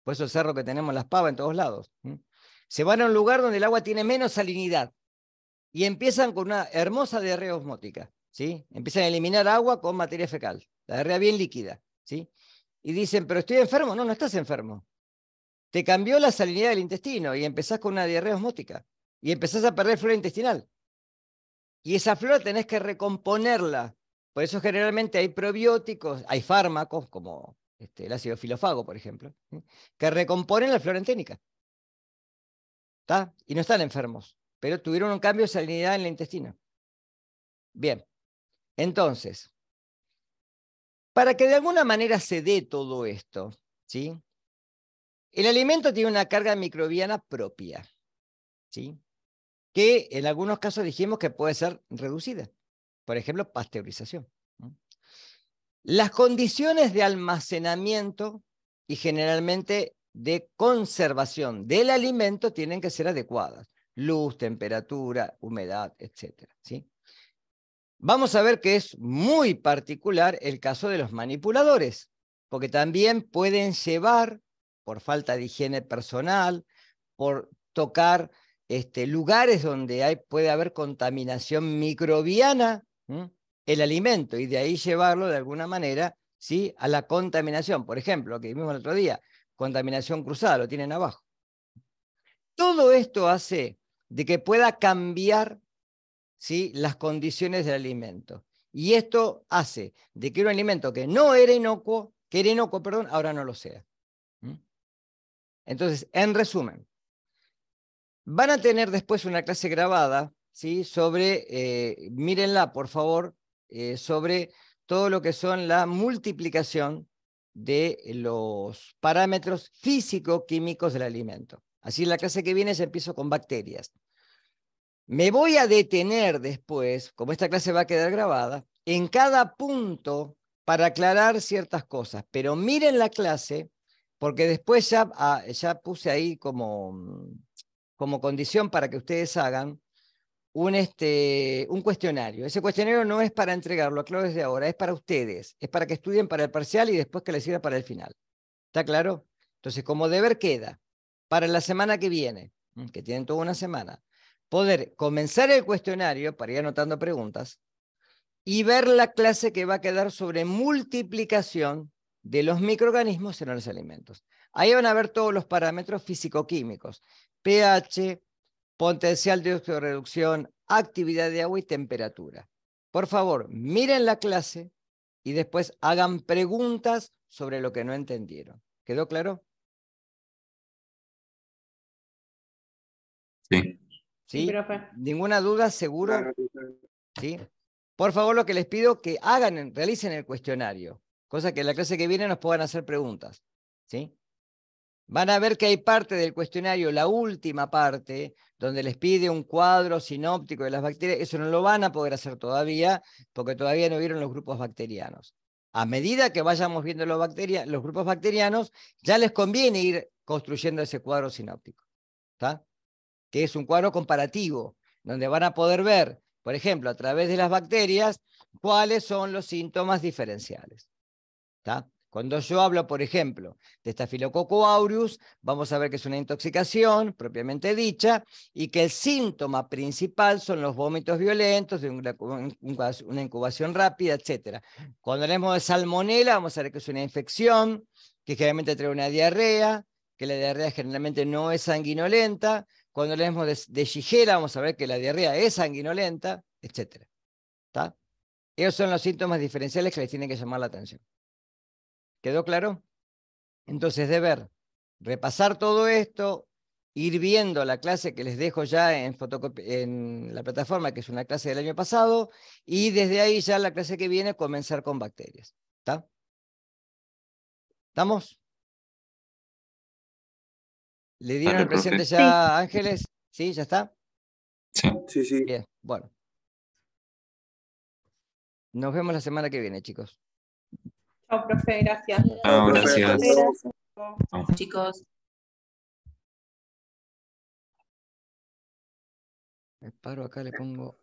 por eso el cerro que tenemos las pavas en todos lados. Se van a un lugar donde el agua tiene menos salinidad y empiezan con una hermosa diarrea osmótica, ¿sí? Empiezan a eliminar agua con materia fecal, la diarrea bien líquida, ¿sí? Y dicen, pero estoy enfermo. No, no estás enfermo. Te cambió la salinidad del intestino y empezás con una diarrea osmótica y empezás a perder flora intestinal. Y esa flora tenés que recomponerla por eso generalmente hay probióticos, hay fármacos como este, el ácido filofago, por ejemplo, que recomponen la flora enténica. Y no están enfermos, pero tuvieron un cambio de salinidad en la intestina. Bien, entonces, para que de alguna manera se dé todo esto, ¿sí? El alimento tiene una carga microbiana propia, ¿sí? Que en algunos casos dijimos que puede ser reducida. Por ejemplo, pasteurización. Las condiciones de almacenamiento y generalmente de conservación del alimento tienen que ser adecuadas. Luz, temperatura, humedad, etc. ¿sí? Vamos a ver que es muy particular el caso de los manipuladores, porque también pueden llevar, por falta de higiene personal, por tocar este, lugares donde puede haber contaminación microbiana el alimento y de ahí llevarlo de alguna manera ¿sí? a la contaminación. Por ejemplo, lo que vimos el otro día, contaminación cruzada, lo tienen abajo. Todo esto hace de que pueda cambiar ¿sí? las condiciones del alimento. Y esto hace de que un alimento que no era inocuo, que era inocuo, perdón, ahora no lo sea. Entonces, en resumen, van a tener después una clase grabada sobre, eh, mírenla por favor, eh, sobre todo lo que son la multiplicación de los parámetros físico-químicos del alimento. Así la clase que viene se empiezo con bacterias. Me voy a detener después, como esta clase va a quedar grabada, en cada punto para aclarar ciertas cosas, pero miren la clase, porque después ya, ah, ya puse ahí como, como condición para que ustedes hagan un, este, un cuestionario. Ese cuestionario no es para entregarlo, aclaro desde ahora, es para ustedes, es para que estudien para el parcial y después que les sirva para el final. ¿Está claro? Entonces, como deber queda para la semana que viene, mm, que tienen toda una semana, poder comenzar el cuestionario para ir anotando preguntas y ver la clase que va a quedar sobre multiplicación de los microorganismos en los alimentos. Ahí van a ver todos los parámetros fisicoquímicos, pH, potencial de reducción, actividad de agua y temperatura. Por favor, miren la clase y después hagan preguntas sobre lo que no entendieron. ¿Quedó claro? Sí. ¿Sí? sí ninguna duda? ¿Seguro? Sí. Por favor, lo que les pido que hagan, realicen el cuestionario, cosa que en la clase que viene nos puedan hacer preguntas. ¿Sí? Van a ver que hay parte del cuestionario, la última parte, donde les pide un cuadro sinóptico de las bacterias. Eso no lo van a poder hacer todavía, porque todavía no vieron los grupos bacterianos. A medida que vayamos viendo los, bacterias, los grupos bacterianos, ya les conviene ir construyendo ese cuadro sinóptico. que es un cuadro comparativo, donde van a poder ver, por ejemplo, a través de las bacterias, cuáles son los síntomas diferenciales. está? Cuando yo hablo, por ejemplo, de esta aureus, vamos a ver que es una intoxicación propiamente dicha y que el síntoma principal son los vómitos violentos, una incubación rápida, etc. Cuando leemos de salmonela, vamos a ver que es una infección que generalmente trae una diarrea, que la diarrea generalmente no es sanguinolenta. Cuando leemos de, de shigella, vamos a ver que la diarrea es sanguinolenta, etc. Esos son los síntomas diferenciales que les tienen que llamar la atención. ¿Quedó claro? Entonces, de ver, repasar todo esto, ir viendo la clase que les dejo ya en, en la plataforma, que es una clase del año pasado, y desde ahí ya la clase que viene comenzar con bacterias. ¿Está? ¿Estamos? ¿Le dieron el presente ya a Ángeles? ¿Sí? ¿Ya está? Sí. Sí, sí. Bien, bueno. Nos vemos la semana que viene, chicos. Chao, profe, gracias. Chao, gracias. gracias. gracias. Chicos. Me paro acá, le pongo